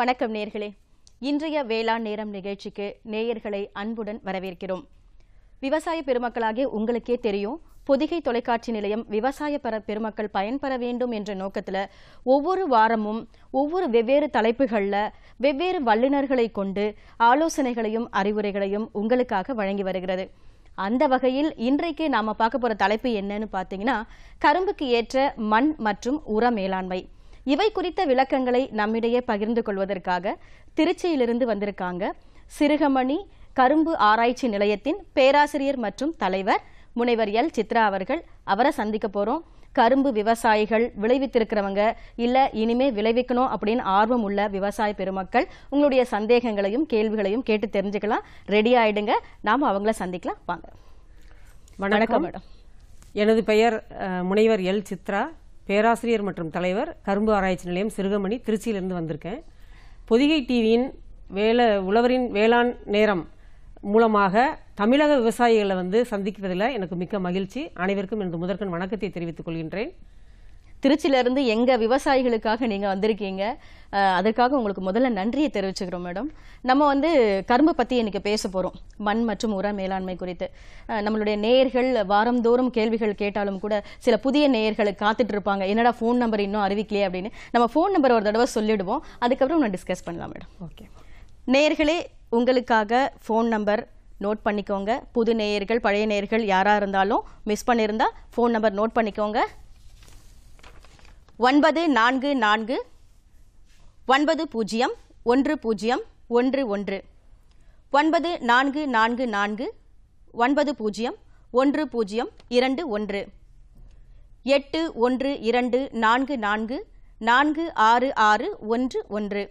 வணக்கம் நேர்களே இன்றைய வேளாண் நேரம் நிகழ்ச்சிக்கு நேயர்களை அன்புடன் வரவேற்கிறோம் விவசாய பெருமக்களாகிய உங்களுக்கே தெரியும் பொதிகை தொலைக்காட்சி நிலையம் விவசாய பெற பெருமக்கள் பயன்பெற வேண்டும் என்ற நோக்கத்தில் ஒவ்வொரு வாரமும் ஒவ்வொரு வெவ்வேறு தலைப்புகளில் வெவ்வேறு வல்லுநர்களை கொண்டு ஆலோசனைகளையும் அறிவுரைகளையும் உங்களுக்காக வழங்கி வருகிறது அந்த வகையில் இன்றைக்கு நாம் பார்க்க போகிற தலைப்பு என்னன்னு பார்த்தீங்கன்னா கரும்புக்கு ஏற்ற மண் மற்றும் உர மேலாண்மை இவை குறித்த விளக்கங்களை நம்மிடையே பகிர்ந்து கொள்வதற்காக திருச்சியிலிருந்து வந்திருக்காங்க சிறுகமணி கரும்பு ஆராய்ச்சி நிலையத்தின் பேராசிரியர் மற்றும் தலைவர் முனைவர் எல் சித்ரா அவர்கள் அவரை சந்திக்க போகிறோம் கரும்பு விவசாயிகள் விளைவித்திருக்கிறவங்க இல்லை இனிமே விளைவிக்கணும் அப்படின்னு ஆர்வம் உள்ள விவசாய பெருமக்கள் உங்களுடைய சந்தேகங்களையும் கேள்விகளையும் கேட்டு தெரிஞ்சுக்கலாம் ரெடி ஆயிடுங்க நாம் அவங்கள சந்திக்கலாம் வாங்க வணக்கம் மேடம் எனது பெயர் முனைவர் எல் சித்ரா பேராசிரியர் மற்றும் தலைவர் கரும்பு ஆராய்ச்சி நிலையம் சிறுகமணி திருச்சியிலிருந்து வந்திருக்கேன் பொதிகை டிவியின் வேலை உழவரின் வேளாண் நேரம் மூலமாக தமிழக விவசாயிகளை வந்து சந்திக்கிறதுல எனக்கு மிக்க மகிழ்ச்சி அனைவருக்கும் எனது முதற்கன் வணக்கத்தை தெரிவித்துக் கொள்கின்றேன் திருச்சியிலேருந்து எங்கள் விவசாயிகளுக்காக நீங்கள் வந்திருக்கீங்க அதற்காக உங்களுக்கு முதல்ல நன்றியை தெரிவிச்சுக்கிறோம் மேடம் நம்ம வந்து கரும்பு பற்றி இன்றைக்கி பேச போகிறோம் மண் மற்றும் உர மேலாண்மை குறித்து நம்மளுடைய நேயர்கள் வாரந்தோறும் கேள்விகள் கேட்டாலும் கூட சில புதிய நேயர்களை காத்துட்டு இருப்பாங்க என்னடா ஃபோன் நம்பர் இன்னும் அறிவிக்கலையே அப்படின்னு நம்ம ஃபோன் நம்பர் ஒரு தடவை சொல்லிடுவோம் அதுக்கப்புறம் நான் டிஸ்கஸ் பண்ணலாம் மேடம் ஓகே நேயர்களே உங்களுக்காக ஃபோன் நம்பர் நோட் பண்ணிக்கோங்க புது நேயர்கள் பழைய நேயர்கள் யாராக இருந்தாலும் மிஸ் பண்ணியிருந்தால் ஃபோன் நம்பர் நோட் பண்ணிக்கோங்க ஒன்பது நான்கு நான்கு ஒன்பது பூஜ்ஜியம் ஒன்று பூஜ்ஜியம் ஒன்று ஒன்று ஒன்பது நான்கு நான்கு நான்கு ஒன்பது பூஜ்ஜியம் ஒன்று பூஜ்ஜியம் இரண்டு ஒன்று எட்டு ஒன்று இரண்டு நான்கு நான்கு நான்கு ஆறு ஆறு ஒன்று ஒன்று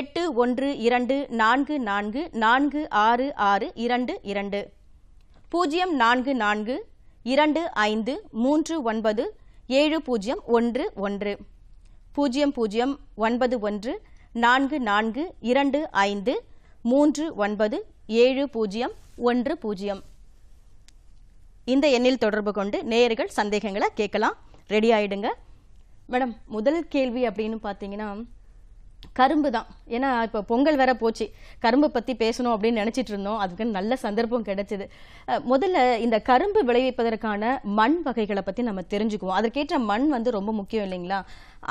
எட்டு ஒன்று இரண்டு நான்கு நான்கு நான்கு ஆறு ஆறு இரண்டு இரண்டு பூஜ்ஜியம் நான்கு நான்கு இரண்டு ஐந்து மூன்று ஒன்பது ஏழு பூஜ்ஜியம் ஒன்று ஒன்று பூஜ்ஜியம் பூஜ்ஜியம் ஒன்பது ஒன்று நான்கு நான்கு இரண்டு ஐந்து மூன்று ஒன்பது ஏழு பூஜ்ஜியம் ஒன்று பூஜ்ஜியம் இந்த எண்ணில் தொடர்பு கொண்டு நேயர்கள் சந்தேகங்களை கேட்கலாம் ரெடி ஆயிடுங்க மேடம் முதல் கேள்வி அப்படின்னு பார்த்தீங்கன்னா கரும்பு தான் ஏன்னா இப்போ பொங்கல் வேற போச்சு கரும்பு பற்றி பேசணும் அப்படின்னு நினச்சிட்டு இருந்தோம் அதுக்கு நல்ல சந்தர்ப்பம் கிடைச்சிது முதல்ல இந்த கரும்பு விளைவிப்பதற்கான மண் வகைகளை பற்றி நம்ம தெரிஞ்சுக்குவோம் அதற்கேற்ற மண் வந்து ரொம்ப முக்கியம் இல்லைங்களா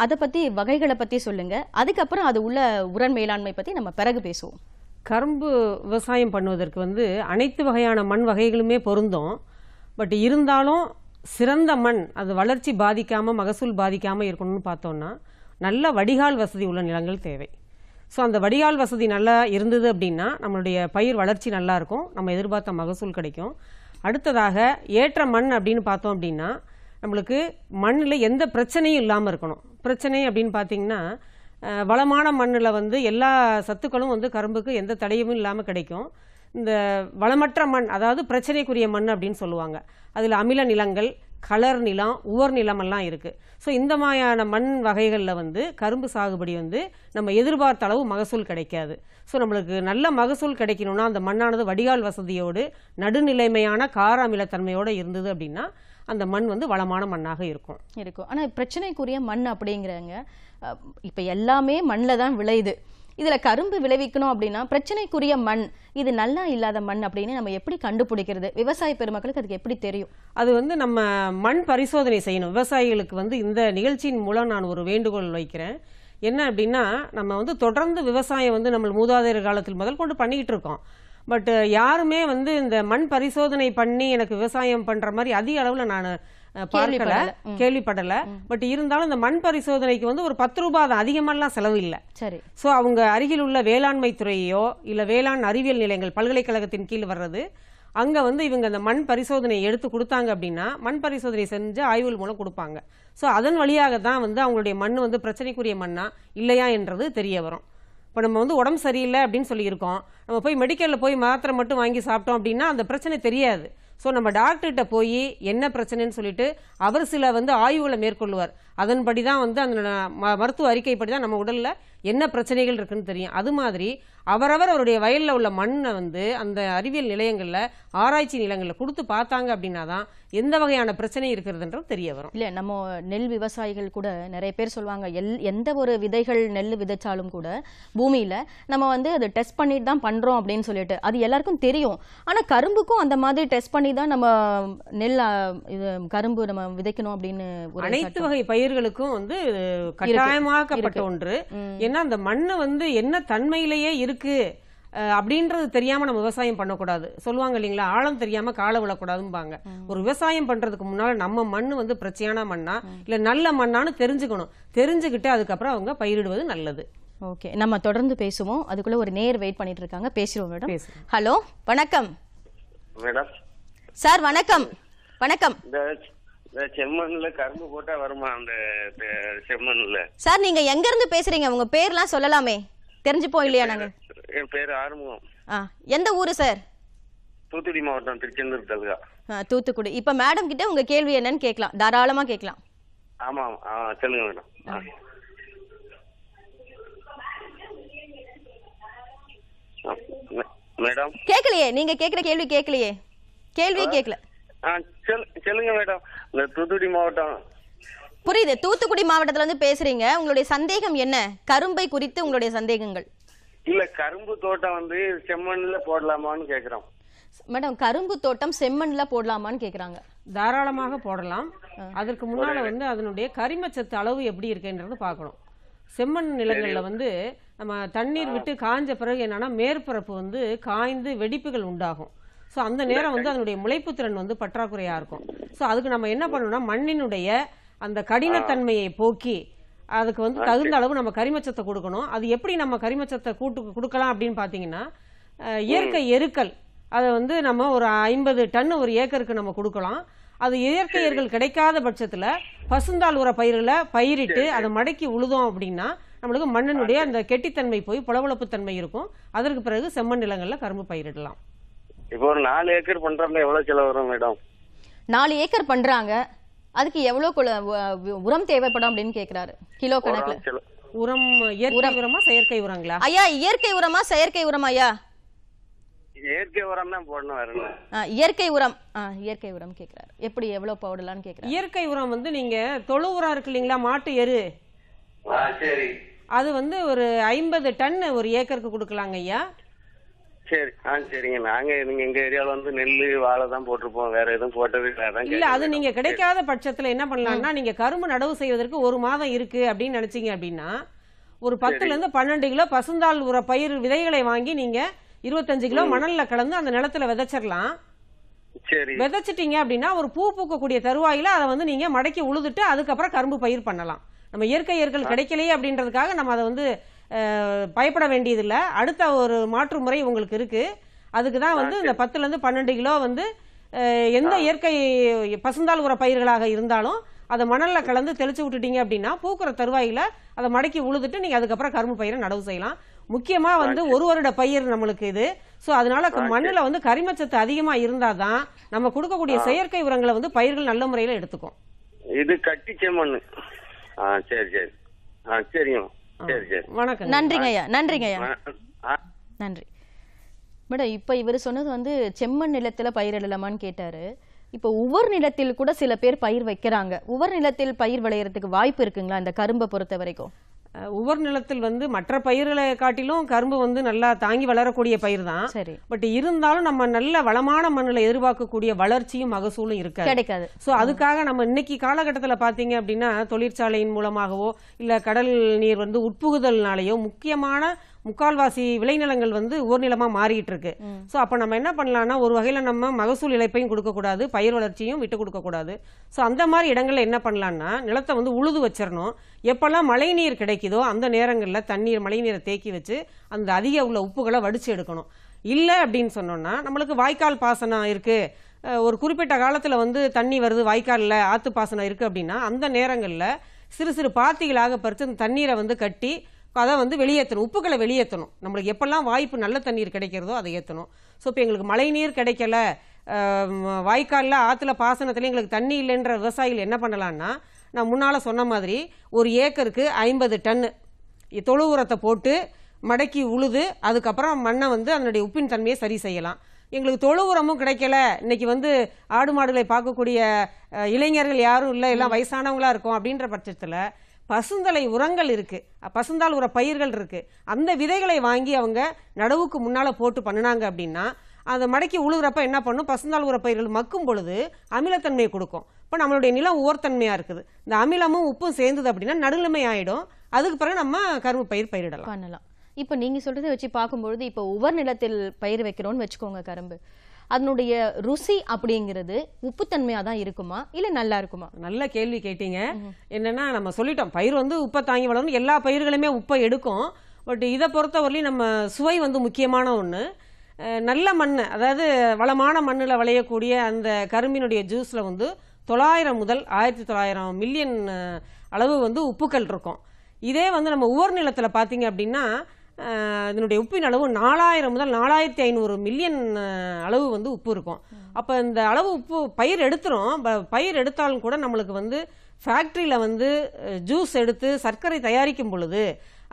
அதை பற்றி வகைகளை பற்றி சொல்லுங்கள் அதுக்கப்புறம் அது உள்ள உரன் மேலாண்மை பற்றி நம்ம பிறகு பேசுவோம் கரும்பு விவசாயம் பண்ணுவதற்கு வந்து அனைத்து வகையான மண் வகைகளுமே பொருந்தும் பட் இருந்தாலும் சிறந்த மண் அது வளர்ச்சி பாதிக்காமல் மகசூல் பாதிக்காமல் இருக்கணும்னு பார்த்தோன்னா நல்ல வடிகால் வசதி உள்ள நிலங்கள் தேவை ஸோ அந்த வடிகால் வசதி நல்லா இருந்தது அப்படின்னா நம்மளுடைய பயிர் வளர்ச்சி நல்லாயிருக்கும் நம்ம எதிர்பார்த்த மகசூல் கிடைக்கும் அடுத்ததாக ஏற்ற மண் அப்படின்னு பார்த்தோம் அப்படின்னா நம்மளுக்கு மண்ணில் எந்த பிரச்சனையும் இல்லாமல் இருக்கணும் பிரச்சனை அப்படின்னு பார்த்திங்கன்னா வளமான மண்ணில் வந்து எல்லா சத்துக்களும் வந்து கரும்புக்கு எந்த தடையும் இல்லாமல் கிடைக்கும் இந்த வளமற்ற மண் அதாவது பிரச்சனைக்குரிய மண் அப்படின்னு சொல்லுவாங்க அதில் அமில நிலங்கள் கலர் நிலம் உவர் நிலமெல்லாம் இருக்குது ஸோ இந்த மாதிரியான மண் வகைகளில் வந்து கரும்பு சாகுபடி வந்து நம்ம எதிர்பார்த்த அளவு மகசூல் கிடைக்காது ஸோ நம்மளுக்கு நல்ல மகசூல் கிடைக்கணும்னா அந்த மண்ணானது வடிகால் வசதியோடு நடுநிலைமையான கார அமிலத்தன்மையோடு இருந்தது அப்படின்னா அந்த மண் வந்து வளமான மண்ணாக இருக்கும் இருக்கும் ஆனால் பிரச்சனைக்குரிய மண் அப்படிங்கிறாங்க இப்போ எல்லாமே மண்ணில் தான் விளையுது இதில் கரும்பு விளைவிக்கணும் அப்படின்னா பிரச்சனைக்குரிய மண் இது நல்லா இல்லாத மண் அப்படின்னு நம்ம எப்படி கண்டுபிடிக்கிறது விவசாய பெருமக்களுக்கு அதுக்கு எப்படி தெரியும் அது வந்து நம்ம மண் பரிசோதனை செய்யணும் விவசாயிகளுக்கு வந்து இந்த நிகழ்ச்சியின் மூலம் நான் ஒரு வேண்டுகோள் வைக்கிறேன் என்ன அப்படின்னா நம்ம வந்து தொடர்ந்து விவசாயம் வந்து நம்ம மூதாதையர் காலத்தில் முதல் கொண்டு பண்ணிக்கிட்டு இருக்கோம் பட் யாருமே வந்து இந்த மண் பரிசோதனை பண்ணி எனக்கு விவசாயம் பண்ணுற மாதிரி அதிக அளவில் நான் பார்க்கல கேள்விப்படல பட் இருந்தாலும் இந்த மண் பரிசோதனைக்கு வந்து ஒரு பத்து ரூபாய் அதிகமெல்லாம் செலவு இல்லை சரி ஸோ அவங்க அருகில் உள்ள வேளாண்மை துறையோ இல்லை வேளாண் அறிவியல் நிலையங்கள் பல்கலைக்கழகத்தின் கீழ் வர்றது அங்க வந்து இவங்க அந்த மண் பரிசோதனையை எடுத்து கொடுத்தாங்க அப்படின்னா மண் பரிசோதனை செஞ்சு ஆய்வுகள் மூலம் கொடுப்பாங்க ஸோ அதன் வழியாக தான் வந்து அவங்களுடைய மண் வந்து பிரச்சனைக்குரிய மண்ணா இல்லையா என்றது தெரிய வரும் இப்போ நம்ம வந்து உடம்பு சரியில்லை அப்படின்னு சொல்லியிருக்கோம் நம்ம போய் மெடிக்கலில் போய் மாத்திரை மட்டும் வாங்கி சாப்பிட்டோம் அப்படின்னா அந்த பிரச்சனை தெரியாது ஸோ நம்ம டாக்டர்கிட்ட போய் என்ன பிரச்சனைன்னு சொல்லிட்டு அவர் சில வந்து ஆய்வுகளை மேற்கொள்வார் அதன்படி தான் வந்து அந்த மருத்துவ அறிக்கைப்படி தான் நம்ம உடலில் என்ன பிரச்சனைகள் இருக்குன்னு தெரியும் அது மாதிரி அவரவர் அவருடைய வயலில் உள்ள மண்ணை வந்து அந்த அறிவியல் நிலையங்களில் ஆராய்ச்சி நிலங்களில் கொடுத்து பார்த்தாங்க அப்படின்னா தான் எந்த வகையான பிரச்சனை இருக்கிறதுன்றது தெரிய வரும் இல்லை நம்ம நெல் விவசாயிகள் கூட நிறைய பேர் சொல்லுவாங்க எல் எந்த ஒரு விதைகள் நெல் விதைச்சாலும் கூட பூமியில் நம்ம வந்து அதை டெஸ்ட் பண்ணிட்டு தான் பண்ணுறோம் அப்படின்னு சொல்லிட்டு அது எல்லாருக்கும் தெரியும் ஆனால் கரும்புக்கும் அந்த மாதிரி டெஸ்ட் பண்ணி தான் நம்ம நெல் இது கரும்பு நம்ம விதைக்கணும் அப்படின்னு அனைத்து வகை பயிர் பயிர்களுக்கும் வந்து கட்டாயமாக்கப்பட்ட ஒன்று ஏன்னா அந்த மண்ணு வந்து என்ன தன்மையிலேயே இருக்கு அப்படின்றது தெரியாம நம்ம விவசாயம் பண்ணக்கூடாது சொல்லுவாங்க இல்லைங்களா ஆழம் தெரியாம காலை விழக்கூடாதும்பாங்க ஒரு விவசாயம் பண்றதுக்கு முன்னால நம்ம மண் வந்து பிரச்சனையான மண்ணா இல்ல நல்ல மண்ணான்னு தெரிஞ்சுக்கணும் தெரிஞ்சுக்கிட்டு அதுக்கப்புறம் அவங்க பயிரிடுவது நல்லது ஓகே நம்ம தொடர்ந்து பேசுவோம் அதுக்குள்ள ஒரு நேர் வெயிட் பண்ணிட்டு இருக்காங்க பேசுவோம் மேடம் ஹலோ வணக்கம் மேடம் சார் வணக்கம் வணக்கம் செம்மண்ல கரும்பு போட்டா வருமா அந்த செம்மண்ல சார் நீங்க எங்க இருந்து பேசுறீங்க உங்க பேர்லாம் சொல்லலாமே தெரிஞ்சுப்போம் இல்லையா நாங்க என் பேர் ஆறுமுகம் எந்த ஊரு சார் தூத்துக்குடி மாவட்டம் திருச்செந்தூர் தல்கா தூத்துக்குடி இப்ப மேடம் கிட்ட உங்க கேள்வி என்னன்னு கேட்கலாம் தாராளமா கேட்கலாம் ஆமா ஆமா சொல்லுங்க மேடம் மேடம் கேட்கலையே நீங்க கேக்குற கேள்வி கேட்கலையே கேள்வியே கேட்கல சொல்லுங்க மேடம் இந்த தூத்துக்குடி மாவட்டம் புரியுது தூத்துக்குடி மாவட்டத்துல இருந்து பேசுறீங்க உங்களுடைய சந்தேகம் என்ன கரும்பை குறித்து உங்களுடைய சந்தேகங்கள் இல்ல கரும்பு தோட்டம் வந்து செம்மண்ல போடலாமான்னு கேக்குறோம் மேடம் கரும்பு தோட்டம் செம்மண்ல போடலாமான்னு கேக்குறாங்க தாராளமாக போடலாம் அதற்கு முன்னால வந்து அதனுடைய கரிமச்சத்து அளவு எப்படி இருக்குன்றது பார்க்கணும் செம்மண் நிலங்களில் வந்து நம்ம தண்ணீர் விட்டு காஞ்ச பிறகு என்னன்னா மேற்பரப்பு வந்து காய்ந்து வெடிப்புகள் உண்டாகும் ஸோ அந்த நேரம் வந்து அதனுடைய முளைப்பு திறன் வந்து பற்றாக்குறையாக இருக்கும் ஸோ அதுக்கு நம்ம என்ன பண்ணணும்னா மண்ணினுடைய அந்த கடினத்தன்மையை போக்கி அதுக்கு வந்து தகுந்த அளவு நம்ம கரிமச்சத்தை கொடுக்கணும் அது எப்படி நம்ம கரிமச்சத்தை கூட்டு கொடுக்கலாம் அப்படின்னு பார்த்தீங்கன்னா இயற்கை எருக்கள் அதை வந்து நம்ம ஒரு ஐம்பது டன் ஒரு ஏக்கருக்கு நம்ம கொடுக்கலாம் அது இயற்கை எருக்கள் கிடைக்காத பட்சத்தில் பசுந்தாள் உர பயிர்களை பயிரிட்டு அதை மடக்கி உழுதோம் அப்படின்னா நம்மளுக்கு மண்ணினுடைய அந்த கெட்டித்தன்மை போய் புலவளப்பு தன்மை இருக்கும் அதற்கு பிறகு செம்மண் நிலங்களில் கரும்பு பயிரிடலாம் இப்போ ஒரு நாலு ஏக்கர் பண்றோம்னா எவ்வளவு செலவு வரும் மேடம் நாலு ஏக்கர் பண்றாங்க அதுக்கு எவ்வளவு உரம் தேவைப்படும் அப்படின்னு கேக்குறாரு கிலோ கணக்குல உரம் இயற்கை உரமா செயற்கை உரங்களா ஐயா இயற்கை உரமா செயற்கை உரமா ஐயா இயற்கை உரம் தான் போடணும் வரணும் இயற்கை உரம் இயற்கை உரம் கேக்குறாரு எப்படி எவ்வளவு போடலாம்னு கேக்குறாரு இயற்கை உரம் வந்து நீங்க தொழு உரம் இருக்கு இல்லீங்களா மாட்டு எரு சரி அது வந்து ஒரு ஐம்பது டன் ஒரு ஏக்கருக்கு கொடுக்கலாங்க ஐயா சரி ஆ சரிங்க நாங்க நீங்க எங்க ஏரியால வந்து நெல் வாழை தான் போட்டிருப்போம் வேற எதுவும் போட்டது இல்ல அது நீங்க கிடைக்காத பட்சத்துல என்ன பண்ணலாம்னா நீங்க கரும்பு நடவு செய்வதற்கு ஒரு மாதம் இருக்கு அப்படின்னு நினைச்சீங்க அப்படின்னா ஒரு பத்துல இருந்து பன்னெண்டு கிலோ பசுந்தாள் உர பயிர் விதைகளை வாங்கி நீங்க இருபத்தஞ்சு கிலோ மணல்ல கலந்து அந்த நிலத்துல விதைச்சிடலாம் விதைச்சிட்டீங்க அப்படின்னா ஒரு பூ பூக்கக்கூடிய தருவாயில அதை வந்து நீங்க மடக்கி உழுதுட்டு அதுக்கப்புறம் கரும்பு பயிர் பண்ணலாம் நம்ம இயற்கை இயற்கை கிடைக்கலையே அப்படின்றதுக்காக நம்ம அதை வந்து பயப்பட வேண்டியதில்லை அடுத்த ஒரு மாற்று முறை உங்களுக்கு இருக்கு அதுக்கு தான் வந்து இந்த பத்துல இருந்து பன்னெண்டு கிலோ வந்து எந்த இயற்கை பசுந்தால் உர பயிர்களாக இருந்தாலும் அதை மணலில் கலந்து தெளிச்சு விட்டுட்டீங்க அப்படின்னா பூக்குற தருவாயில் அதை மடக்கி உழுதுட்டு நீங்கள் அதுக்கப்புறம் கரும்பு பயிரை நடவு செய்யலாம் முக்கியமாக வந்து ஒரு வருட பயிர் நம்மளுக்கு இது ஸோ அதனால மண்ணில் வந்து கரிமச்சத்து அதிகமாக இருந்தால் தான் நம்ம கொடுக்கக்கூடிய செயற்கை உரங்களை வந்து பயிர்கள் நல்ல முறையில் எடுத்துக்கும் இது கட்டி மண்ணு ஆ சரி சரி ஆ சரிங்க வணக்கம் நன்றிங்க ஐயா நன்றிங்க ஐயா நன்றி மேடம் இப்ப இவர் சொன்னது வந்து செம்மண் நிலத்துல பயிரிடலாமான்னு கேட்டாரு இப்ப உவர் நிலத்தில் கூட சில பேர் பயிர் வைக்கிறாங்க உவர் நிலத்தில் பயிர் விளையறதுக்கு வாய்ப்பு இருக்குங்களா இந்த கரும்பை பொறுத்த வரைக்கும் உவர் நிலத்தில் வந்து மற்ற பயிர்களை காட்டிலும் கரும்பு வந்து நல்லா தாங்கி வளரக்கூடிய பயிர் தான் சரி பட் இருந்தாலும் நம்ம நல்ல வளமான மண்ணில் எதிர்பார்க்கக்கூடிய வளர்ச்சியும் மகசூலும் இருக்காது கிடைக்காது ஸோ அதுக்காக நம்ம இன்னைக்கு காலகட்டத்தில் பார்த்தீங்க அப்படின்னா தொழிற்சாலையின் மூலமாகவோ இல்லை கடல் நீர் வந்து உட்புகுதல்னாலேயோ முக்கியமான முக்கால்வாசி விளைநிலங்கள் வந்து ஊர்நிலமாக மாறிட்டு இருக்கு ஸோ அப்போ நம்ம என்ன பண்ணலாம்னா ஒரு வகையில் நம்ம மகசூல் இழைப்பையும் கொடுக்கக்கூடாது பயிர் வளர்ச்சியும் விட்டு கொடுக்கக்கூடாது ஸோ அந்த மாதிரி இடங்களில் என்ன பண்ணலான்னா நிலத்தை வந்து உழுது வச்சிடணும் எப்போல்லாம் மழை நீர் கிடைக்குதோ அந்த நேரங்களில் தண்ணீர் மழை நீரை தேக்கி வச்சு அந்த அதிக உள்ள உப்புகளை வடிச்சு எடுக்கணும் இல்லை அப்படின்னு சொன்னோன்னா நம்மளுக்கு வாய்க்கால் பாசனம் இருக்குது ஒரு குறிப்பிட்ட காலத்தில் வந்து தண்ணி வருது வாய்க்காலில் ஆற்று பாசனம் இருக்குது அப்படின்னா அந்த நேரங்களில் சிறு சிறு பாத்திகளாக பறித்து அந்த தண்ணீரை வந்து கட்டி அதை வந்து வெளியேற்றணும் உப்புக்களை வெளியேற்றணும் நம்மளுக்கு எப்பெல்லாம் வாய்ப்பு நல்ல தண்ணீர் கிடைக்கிறதோ அதை ஏற்றணும் ஸோ இப்போ எங்களுக்கு மழை நீர் கிடைக்கல வாய்க்காலில் ஆற்றுல பாசனத்தில் எங்களுக்கு தண்ணி இல்லைன்ற விவசாயிகள் என்ன பண்ணலான்னா நான் முன்னால் சொன்ன மாதிரி ஒரு ஏக்கருக்கு ஐம்பது டன்னு தொழு உரத்தை போட்டு மடக்கி உழுது அதுக்கப்புறம் மண்ணை வந்து அதனுடைய உப்பின் தன்மையை சரி செய்யலாம் எங்களுக்கு தொழு உரமும் கிடைக்கல இன்னைக்கு வந்து ஆடு மாடுகளை பார்க்கக்கூடிய இளைஞர்கள் யாரும் இல்லை எல்லாம் வயசானவங்களாக இருக்கும் அப்படின்ற பட்சத்தில் பசுந்தலை உரங்கள் இருக்குது பசுந்தால் உர பயிர்கள் இருக்குது அந்த விதைகளை வாங்கி அவங்க நடவுக்கு முன்னால் போட்டு பண்ணினாங்க அப்படின்னா அதை மடக்கி உழுகிறப்ப என்ன பண்ணும் பசுந்தால் உர பயிர்கள் மக்கும் பொழுது அமிலத்தன்மையை கொடுக்கும் இப்போ நம்மளுடைய நிலம் ஓர்த்தன்மையா இருக்குது இந்த அமிலமும் உப்பும் சேர்ந்தது அப்படின்னா நடுநிலைமை ஆகிடும் அதுக்கு பிறகு நம்ம கரும்பு பயிர் பயிரிடலாம் பண்ணலாம் இப்போ நீங்கள் சொல்கிறத வச்சு பார்க்கும்பொழுது இப்போ உவர் நிலத்தில் பயிர் வைக்கிறோன்னு வச்சுக்கோங்க கரும்பு அதனுடைய ருசி அப்படிங்கிறது உப்புத்தன்மையாக தான் இருக்குமா இல்லை நல்லா இருக்குமா நல்ல கேள்வி கேட்டீங்க என்னன்னா நம்ம சொல்லிட்டோம் பயிர் வந்து உப்பை தாங்கி வளரும் எல்லா பயிர்களுமே உப்பை எடுக்கும் பட் இதை பொறுத்தவரையிலையும் நம்ம சுவை வந்து முக்கியமான ஒன்று நல்ல மண் அதாவது வளமான மண்ணில் விளையக்கூடிய அந்த கரும்பினுடைய ஜூஸில் வந்து தொள்ளாயிரம் முதல் ஆயிரத்தி தொள்ளாயிரம் மில்லியன் அளவு வந்து உப்புக்கள் இருக்கும் இதே வந்து நம்ம உவர் நிலத்தில் பார்த்தீங்க அப்படின்னா இதனுடைய உப்பின் அளவு நாலாயிரம் முதல் நாலாயிரத்தி ஐநூறு மில்லியன் அளவு வந்து உப்பு இருக்கும் அப்போ இந்த அளவு உப்பு பயிர் எடுத்துரும் பயிர் எடுத்தாலும் கூட நம்மளுக்கு வந்து ஃபேக்ட்ரியில் வந்து ஜூஸ் எடுத்து சர்க்கரை தயாரிக்கும் பொழுது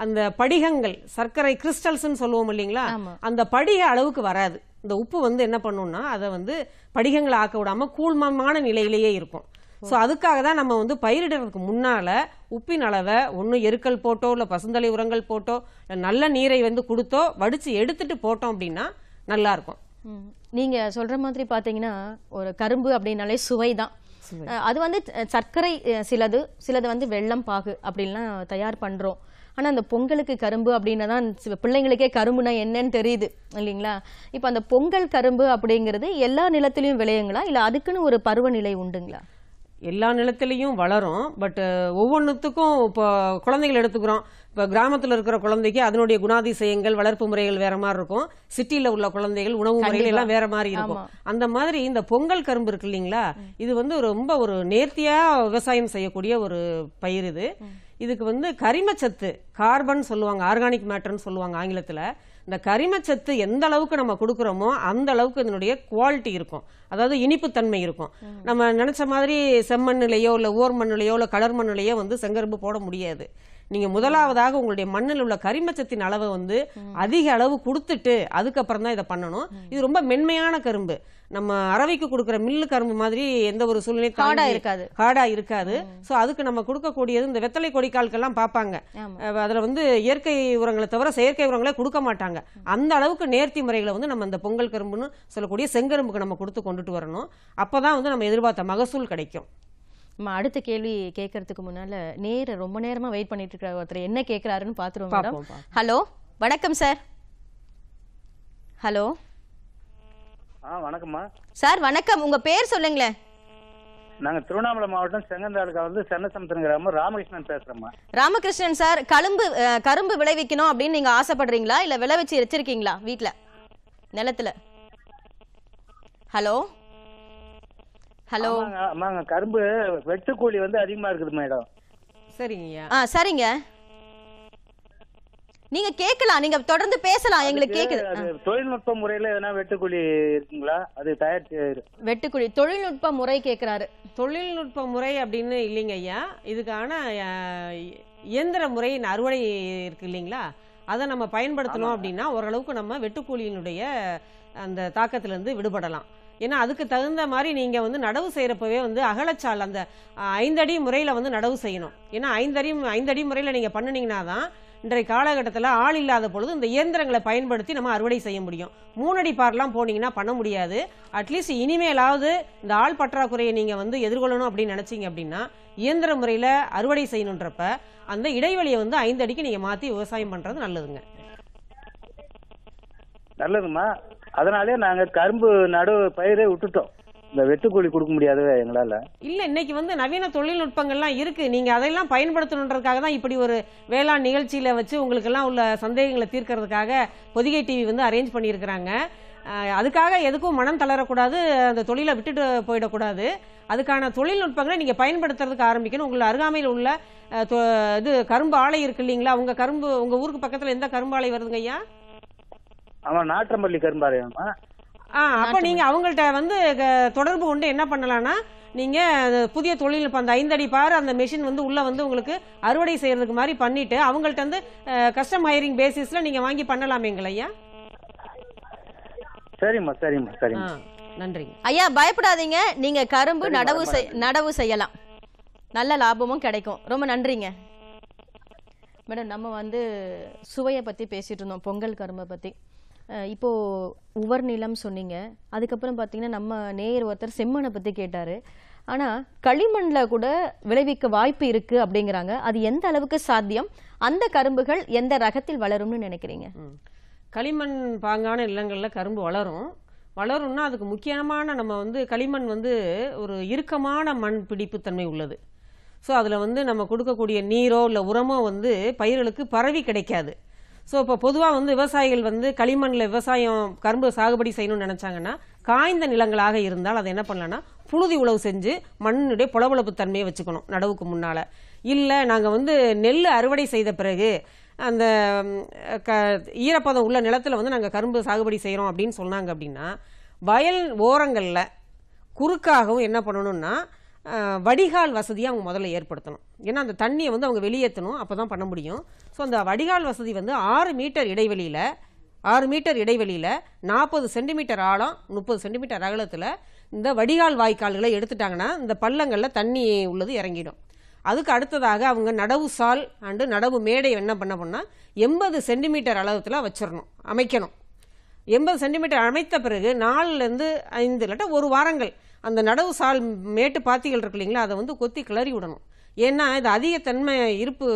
அந்த படிகங்கள் சர்க்கரை கிறிஸ்டல்ஸ்ன்னு சொல்லுவோம் இல்லைங்களா அந்த படிக அளவுக்கு வராது இந்த உப்பு வந்து என்ன பண்ணுன்னா அதை வந்து படிகங்களை ஆக்க விடாமல் கூழ்மமான நிலையிலேயே இருக்கும் ஸோ அதுக்காக தான் நம்ம வந்து பயிரிடுறதுக்கு முன்னால் உப்பின் அளவை ஒன்று எருக்கல் போட்டோ இல்லை பசுந்தலை உரங்கள் போட்டோ நல்ல நீரை வந்து கொடுத்தோ வடித்து எடுத்துட்டு போட்டோம் அப்படின்னா நல்லாயிருக்கும் நீங்கள் சொல்கிற மாதிரி பார்த்தீங்கன்னா ஒரு கரும்பு அப்படின்னாலே சுவை தான் அது வந்து சர்க்கரை சிலது சிலது வந்து வெள்ளம் பாகு அப்படின்லாம் தயார் பண்ணுறோம் ஆனால் அந்த பொங்கலுக்கு கரும்பு அப்படின்னா தான் பிள்ளைங்களுக்கே கரும்புனா என்னன்னு தெரியுது இல்லைங்களா இப்போ அந்த பொங்கல் கரும்பு அப்படிங்கிறது எல்லா நிலத்திலையும் விளையுங்களா இல்லை அதுக்குன்னு ஒரு பருவநிலை உண்டுங்களா எல்லா நிலத்திலையும் வளரும் பட் ஒவ்வொன்றுத்துக்கும் இப்போ குழந்தைகள் எடுத்துக்கிறோம் இப்போ கிராமத்தில் இருக்கிற குழந்தைக்கு அதனுடைய குணாதிசயங்கள் வளர்ப்பு முறைகள் வேற மாதிரி இருக்கும் சிட்டியில் உள்ள குழந்தைகள் உணவு முறைகள் எல்லாம் வேற மாதிரி இருக்கும் அந்த மாதிரி இந்த பொங்கல் கரும்பு இருக்கு இல்லைங்களா இது வந்து ரொம்ப ஒரு நேர்த்தியாக விவசாயம் செய்யக்கூடிய ஒரு பயிர் இது இதுக்கு வந்து கரிமச்சத்து கார்பன் சொல்லுவாங்க ஆர்கானிக் மேட்டர்னு சொல்லுவாங்க ஆங்கிலத்தில் இந்த கரிமச்சத்து எந்த அளவுக்கு நம்ம கொடுக்குறோமோ அந்த அளவுக்கு இதனுடைய குவாலிட்டி இருக்கும் அதாவது இனிப்புத்தன்மை இருக்கும் நம்ம நினச்ச மாதிரி செம்மண்ணிலையோ இல்லை ஓர் மண்ணிலையோ இல்லை கலர் மண்ணிலையோ வந்து செங்கரும்பு போட முடியாது நீங்கள் முதலாவதாக உங்களுடைய மண்ணில் உள்ள கரிமச்சத்தின் அளவை வந்து அதிக அளவு கொடுத்துட்டு அதுக்கப்புறம் தான் இதை பண்ணணும் இது ரொம்ப மென்மையான கரும்பு நம்ம அரவைக்கு கொடுக்குற மில்லு கரும்பு மாதிரி எந்த ஒரு சூழ்நிலை காடா இருக்காது காடா இருக்காது ஸோ அதுக்கு நம்ம கொடுக்கக்கூடியது இந்த வெத்தலை கொடிக்கால்கெல்லாம் பார்ப்பாங்க அதில் வந்து இயற்கை உரங்களை தவிர செயற்கை உரங்களே கொடுக்க மாட்டாங்க அந்த அளவுக்கு நேர்த்தி முறைகளை வந்து நம்ம இந்த பொங்கல் கரும்புன்னு சொல்லக்கூடிய செங்கரும்புக்கு நம்ம கொடுத்து கொண்டுட்டு வரணும் அப்போ தான் வந்து நம்ம எதிர்பார்த்த மகசூல் கிடைக்கும் நம்ம அடுத்த கேள்வி கேட்கறதுக்கு முன்னால நேர ரொம்ப நேரமா வெயிட் பண்ணிட்டு இருக்கிற ஒருத்தர் என்ன கேட்கிறாருன்னு பாத்துருவோம் ஹலோ வணக்கம் சார் ஹலோ ஆ வணக்கம்மா சார் வணக்கம் உங்க பேர் சொல்லுங்களேன் நாங்க திருவண்ணாமலை மாவட்டம் செங்கந்தாலுக்கா வந்து சென்னசமுத்திரம் கிராமம் ராமகிருஷ்ணன் பேசுறேம்மா ராமகிருஷ்ணன் சார் கரும்பு கரும்பு விளைவிக்கணும் அப்படின்னு நீங்க ஆசைப்படுறீங்களா இல்ல விளைவிச்சு வச்சிருக்கீங்களா வீட்ல நிலத்துல ஹலோ ஹலோ ஆமாங்க கரும்பு வெட்டு கூலி வந்து அதிகமா இருக்குது மேடம் சரிங்க ஆ சரிங்க நீங்க கேட்கலாம் நீங்க தொடர்ந்து பேசலாம் எங்களுக்கு கேக்குது தொழில்நுட்ப முறையில எதனா வெட்டுக்குழி இருக்குங்களா அது தயார் வெட்டுக்குழி தொழில்நுட்ப முறை கேக்குறாரு தொழில்நுட்ப முறை அப்படின்னு இல்லைங்க ஐயா இதுக்கான இயந்திர முறையின் அறுவடை இருக்கு இல்லைங்களா அதை நம்ம பயன்படுத்தணும் அப்படின்னா ஓரளவுக்கு நம்ம வெட்டுக்கூலியினுடைய அந்த இருந்து விடுபடலாம் ஏன்னா அதுக்கு தகுந்த மாதிரி நீங்க வந்து நடவு செய்யறப்பவே வந்து அகலச்சால் அந்த ஐந்தடி முறையில வந்து நடவு செய்யணும் ஏன்னா ஐந்தடி ஐந்தடி முறையில நீங்க பண்ணினீங்கன்னா தான் இன்றைய காலகட்டத்தில் ஆள் இல்லாத பொழுது இந்த இயந்திரங்களை பயன்படுத்தி நம்ம அறுவடை செய்ய முடியும் மூணடி பார்லாம் போனீங்கன்னா பண்ண முடியாது அட்லீஸ்ட் இனிமேலாவது இந்த ஆள் பற்றாக்குறையை நீங்கள் வந்து எதிர்கொள்ளணும் அப்படின்னு நினச்சிங்க அப்படின்னா இயந்திர முறையில் அறுவடை செய்யணுன்றப்ப அந்த இடைவெளியை வந்து ஐந்து அடிக்கு நீங்கள் மாற்றி விவசாயம் பண்ணுறது நல்லதுங்க நல்லதுமா அதனாலே நாங்கள் கரும்பு நடு பயிரை விட்டுட்டோம் இந்த வெட்டுக்கோழி கொடுக்க முடியாது எங்களால இல்ல இன்னைக்கு வந்து நவீன தொழில்நுட்பங்கள்லாம் இருக்கு நீங்க அதையெல்லாம் பயன்படுத்தணுன்றதுக்காக தான் இப்படி ஒரு வேளாண் நிகழ்ச்சியில வச்சு உங்களுக்கு எல்லாம் உள்ள சந்தேகங்களை தீர்க்கறதுக்காக பொதிகை டிவி வந்து அரேஞ்ச் பண்ணியிருக்கிறாங்க அதுக்காக எதுக்கும் மனம் தளரக்கூடாது அந்த தொழிலை விட்டுட்டு போயிடக்கூடாது அதுக்கான தொழில்நுட்பங்களை நீங்கள் பயன்படுத்துறதுக்கு ஆரம்பிக்கணும் உங்களை அருகாமையில் உள்ள இது கரும்பு ஆலை இருக்கு இல்லைங்களா உங்க கரும்பு உங்க ஊருக்கு பக்கத்தில் எந்த கரும்பு ஆலை வருதுங்க ஐயா ஆமா நாட்டம்பள்ளி கரும்பு அப்ப நீங்க அவங்கள்ட்ட வந்து தொடர்பு கொண்டு என்ன பண்ணலாம்னா நீங்க புதிய தொழில்நுட்பம் அந்த ஐந்தடி பார் அந்த மெஷின் வந்து உள்ள வந்து உங்களுக்கு அறுவடை செய்யறதுக்கு மாதிரி பண்ணிட்டு அவங்கள்ட்ட வந்து கஸ்டம் ஹையரிங் பேசிஸ்ல நீங்க வாங்கி பண்ணலாமேங்கள ஐயா சரிம்மா சரிம்மா சரிம்மா நன்றிங்க ஐயா பயப்படாதீங்க நீங்க கரும்பு நடவு நடவு செய்யலாம் நல்ல லாபமும் கிடைக்கும் ரொம்ப நன்றிங்க மேடம் நம்ம வந்து சுவையை பத்தி பேசிட்டு இருந்தோம் பொங்கல் கரும்பை பத்தி இப்போது உவர் நிலம் சொன்னீங்க அதுக்கப்புறம் பார்த்தீங்கன்னா நம்ம நேயர் ஒருத்தர் செம்மண்ணை பற்றி கேட்டார் ஆனால் களிமண்ணில் கூட விளைவிக்க வாய்ப்பு இருக்குது அப்படிங்கிறாங்க அது எந்த அளவுக்கு சாத்தியம் அந்த கரும்புகள் எந்த ரகத்தில் வளரும்னு நினைக்கிறீங்க களிமண் பாங்கான நிலங்களில் கரும்பு வளரும் வளரும்னா அதுக்கு முக்கியமான நம்ம வந்து களிமண் வந்து ஒரு இறுக்கமான மண் பிடிப்புத்தன்மை உள்ளது ஸோ அதில் வந்து நம்ம கொடுக்கக்கூடிய நீரோ இல்லை உரமோ வந்து பயிர்களுக்கு பரவி கிடைக்காது ஸோ இப்போ பொதுவாக வந்து விவசாயிகள் வந்து களிமண்ணில் விவசாயம் கரும்பு சாகுபடி செய்யணும்னு நினச்சாங்கன்னா காய்ந்த நிலங்களாக இருந்தால் அதை என்ன பண்ணலான்னா புழுதி உழவு செஞ்சு மண்ணுடைய புலவளப்பு தன்மையை வச்சுக்கணும் நடவுக்கு முன்னால் இல்லை நாங்கள் வந்து நெல் அறுவடை செய்த பிறகு அந்த க ஈரப்பதம் உள்ள நிலத்தில் வந்து நாங்கள் கரும்பு சாகுபடி செய்கிறோம் அப்படின்னு சொன்னாங்க அப்படின்னா வயல் ஓரங்களில் குறுக்காகவும் என்ன பண்ணணும்னா வடிகால் வசதியை அவங்க முதல்ல ஏற்படுத்தணும் ஏன்னா அந்த தண்ணியை வந்து அவங்க வெளியேற்றணும் அப்போ தான் பண்ண முடியும் ஸோ அந்த வடிகால் வசதி வந்து ஆறு மீட்டர் இடைவெளியில் ஆறு மீட்டர் இடைவெளியில் நாற்பது சென்டிமீட்டர் ஆழம் முப்பது சென்டிமீட்டர் அகலத்தில் இந்த வடிகால் வாய்க்கால்களை எடுத்துட்டாங்கன்னா இந்த பள்ளங்களில் தண்ணி உள்ளது இறங்கிடும் அதுக்கு அடுத்ததாக அவங்க நடவு சால் அண்டு நடவு மேடை என்ன பண்ண போனால் எண்பது சென்டிமீட்டர் அளவுத்தில் வச்சிடணும் அமைக்கணும் எண்பது சென்டிமீட்டர் அமைத்த பிறகு நாலுலேருந்து ஐந்து இல்லாட்டா ஒரு வாரங்கள் அந்த நடவு சால் மேட்டு பாத்திகள் இருக்கு இல்லைங்களா அதை வந்து கொத்தி கிளறி விடணும் ஏன்னா இது அதிக தன்மை இருப்பு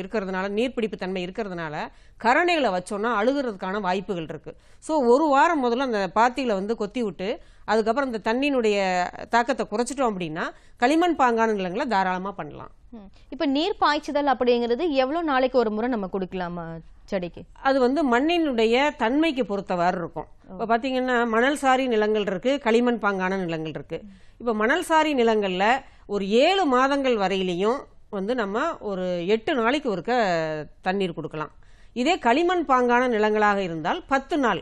இருக்கிறதுனால நீர்பிடிப்பு தன்மை இருக்கிறதுனால கரணைகளை வச்சோன்னா அழுகிறதுக்கான வாய்ப்புகள் இருக்குது ஸோ ஒரு வாரம் முதல்ல அந்த பாத்திகளை வந்து கொத்தி விட்டு அதுக்கப்புறம் அந்த தண்ணியினுடைய தாக்கத்தை குறைச்சிட்டோம் அப்படின்னா களிமண் பாங்கான நிலங்களை தாராளமாக பண்ணலாம் இப்போ நீர் பாய்ச்சுதல் அப்படிங்கிறது எவ்வளோ நாளைக்கு ஒரு முறை நம்ம கொடுக்கலாமா செடிக்கு அது வந்து மண்ணினுடைய தன்மைக்கு பொறுத்தவாறு இருக்கும் இப்போ பார்த்தீங்கன்னா மணல் சாரி நிலங்கள் இருக்குது களிமண் பாங்கான நிலங்கள் இருக்குது இப்போ மணல் சாரி நிலங்களில் ஒரு ஏழு மாதங்கள் வரையிலையும் வந்து நம்ம ஒரு எட்டு நாளைக்கு ஒருக்க தண்ணீர் கொடுக்கலாம் இதே களிமண் பாங்கான நிலங்களாக இருந்தால் பத்து நாள்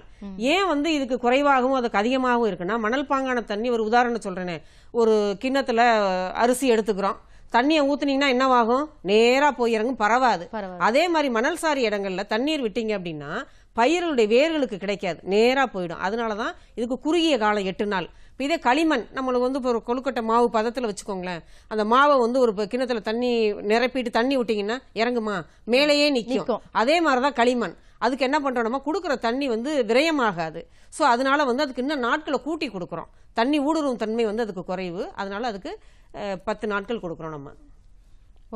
ஏன் வந்து இதுக்கு குறைவாகவும் அதுக்கு அதிகமாகவும் இருக்குன்னா மணல் பாங்கான தண்ணி ஒரு உதாரணம் சொல்கிறேனே ஒரு கிண்ணத்தில் அரிசி எடுத்துக்கிறோம் தண்ணியை ஊத்துனீங்கன்னா என்னவாகும் நேரா போய் இறங்கும் பரவாது அதே மாதிரி மணல் சாரி இடங்கள்ல தண்ணீர் விட்டீங்க அப்படின்னா பயிர்களுடைய வேர்களுக்கு கிடைக்காது நேரா போயிடும் அதனாலதான் இதுக்கு குறுகிய காலம் எட்டு நாள் இதே களிமண் நம்மளுக்கு வந்து இப்போ ஒரு கொழுக்கட்டை மாவு பதத்தில் வச்சுக்கோங்களேன் அந்த மாவை வந்து ஒரு கிணத்துல தண்ணி நிரப்பிட்டு தண்ணி விட்டிங்கன்னா இறங்குமா மேலேயே நிற்கும் அதே மாதிரி தான் களிமண் அதுக்கு என்ன பண்றோம்னா கொடுக்குற தண்ணி வந்து விரயமாகாது ஸோ அதனால வந்து அதுக்கு இன்னும் நாட்களை கூட்டி கொடுக்குறோம் தண்ணி ஊடுருவும் தன்மை வந்து அதுக்கு குறைவு அதனால அதுக்கு பத்து நாட்கள் கொடுக்குறோம் நம்ம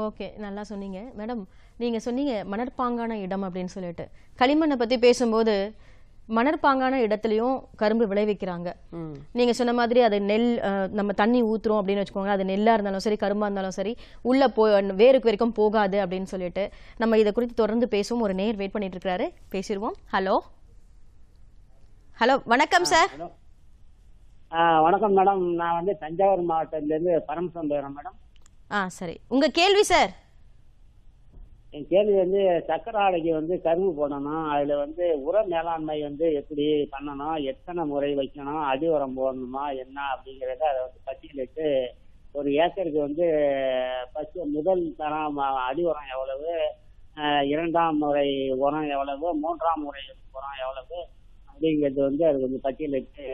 ஓகே நல்லா சொன்னீங்க மேடம் நீங்கள் சொன்னீங்க மணற்பாங்கான இடம் அப்படின்னு சொல்லிட்டு களிமண்ணை பற்றி பேசும்போது மணற்பாங்கான இடத்துலையும் கரும்பு விளைவிக்கிறாங்க நீங்க சொன்ன மாதிரி அது நெல் நம்ம தண்ணி ஊத்துறோம் அப்படின்னு வச்சுக்கோங்க அது நெல்லா இருந்தாலும் சரி கரும்பா இருந்தாலும் சரி உள்ள போ வேருக்கு வரைக்கும் போகாது அப்படின்னு சொல்லிட்டு நம்ம இதை குறித்து தொடர்ந்து பேசுவோம் ஒரு நேர் வெயிட் பண்ணிட்டு இருக்கிறாரு பேசிடுவோம் ஹலோ ஹலோ வணக்கம் சார் வணக்கம் மேடம் நான் வந்து தஞ்சாவூர் மாவட்டத்திலேருந்து பரமசம் பேசுகிறேன் மேடம் ஆ சரி உங்கள் கேள்வி சார் என் கேள்வி வந்து சக்கர ஆடைக்கு வந்து கரும்பு போடணும் அதில் வந்து உர மேலாண்மை வந்து எப்படி பண்ணணும் எத்தனை முறை வைக்கணும் அடி உரம் போடணுமா என்ன அப்படிங்கிறத அதை வந்து பட்டியலிட்டு ஒரு ஏக்கருக்கு வந்து பசு முதல் தரம் அடி உரம் எவ்வளவு இரண்டாம் முறை உரம் எவ்வளவு மூன்றாம் முறை உரம் எவ்வளவு அப்படிங்கிறது வந்து அது கொஞ்சம் பட்டியலிட்டு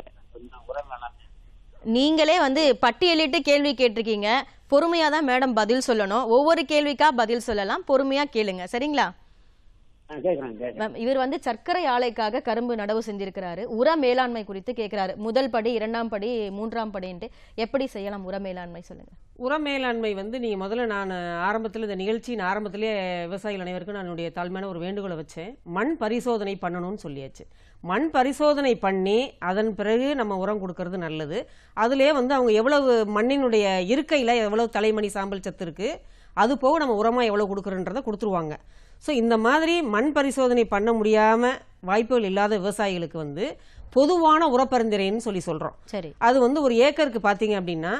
நீங்களே வந்து பட்டியலிட்டு கேள்வி கேட்டிருக்கீங்க பொறுமையா தான் மேடம் பதில் சொல்லணும் ஒவ்வொரு கேள்விக்கா பதில் சொல்லலாம் பொறுமையா கேளுங்க சரிங்களா இவர் வந்து சர்க்கரை ஆலைக்காக கரும்பு நடவு செஞ்சிருக்கிறாரு உர மேலாண்மை குறித்து கேட்கிறாரு முதல் படி இரண்டாம் படி மூன்றாம் படின்ட்டு எப்படி செய்யலாம் உர மேலாண்மை சொல்லுங்க உர மேலாண்மை வந்து நீங்க முதல்ல நான் ஆரம்பத்தில் இந்த நிகழ்ச்சியின் ஆரம்பத்திலேயே விவசாயிகள் அனைவருக்கும் நான் என்னுடைய தாழ்மையான ஒரு வேண்டுகோளை வச்சேன் மண் பரிசோதனை பண்ணணும்னு சொல்லியாச்சு மண் பரிசோதனை பண்ணி அதன் பிறகு நம்ம உரம் கொடுக்கறது நல்லது அதிலே வந்து அவங்க எவ்வளவு மண்ணினுடைய இருக்கையில் எவ்வளவு தலைமணி சாம்பல் சத்து இருக்குது அது போக நம்ம உரமாக எவ்வளோ கொடுக்குறன்றதை கொடுத்துருவாங்க ஸோ இந்த மாதிரி மண் பரிசோதனை பண்ண முடியாமல் வாய்ப்புகள் இல்லாத விவசாயிகளுக்கு வந்து பொதுவான உரப்பரிந்துரைன்னு சொல்லி சொல்கிறோம் சரி அது வந்து ஒரு ஏக்கருக்கு பார்த்தீங்க அப்படின்னா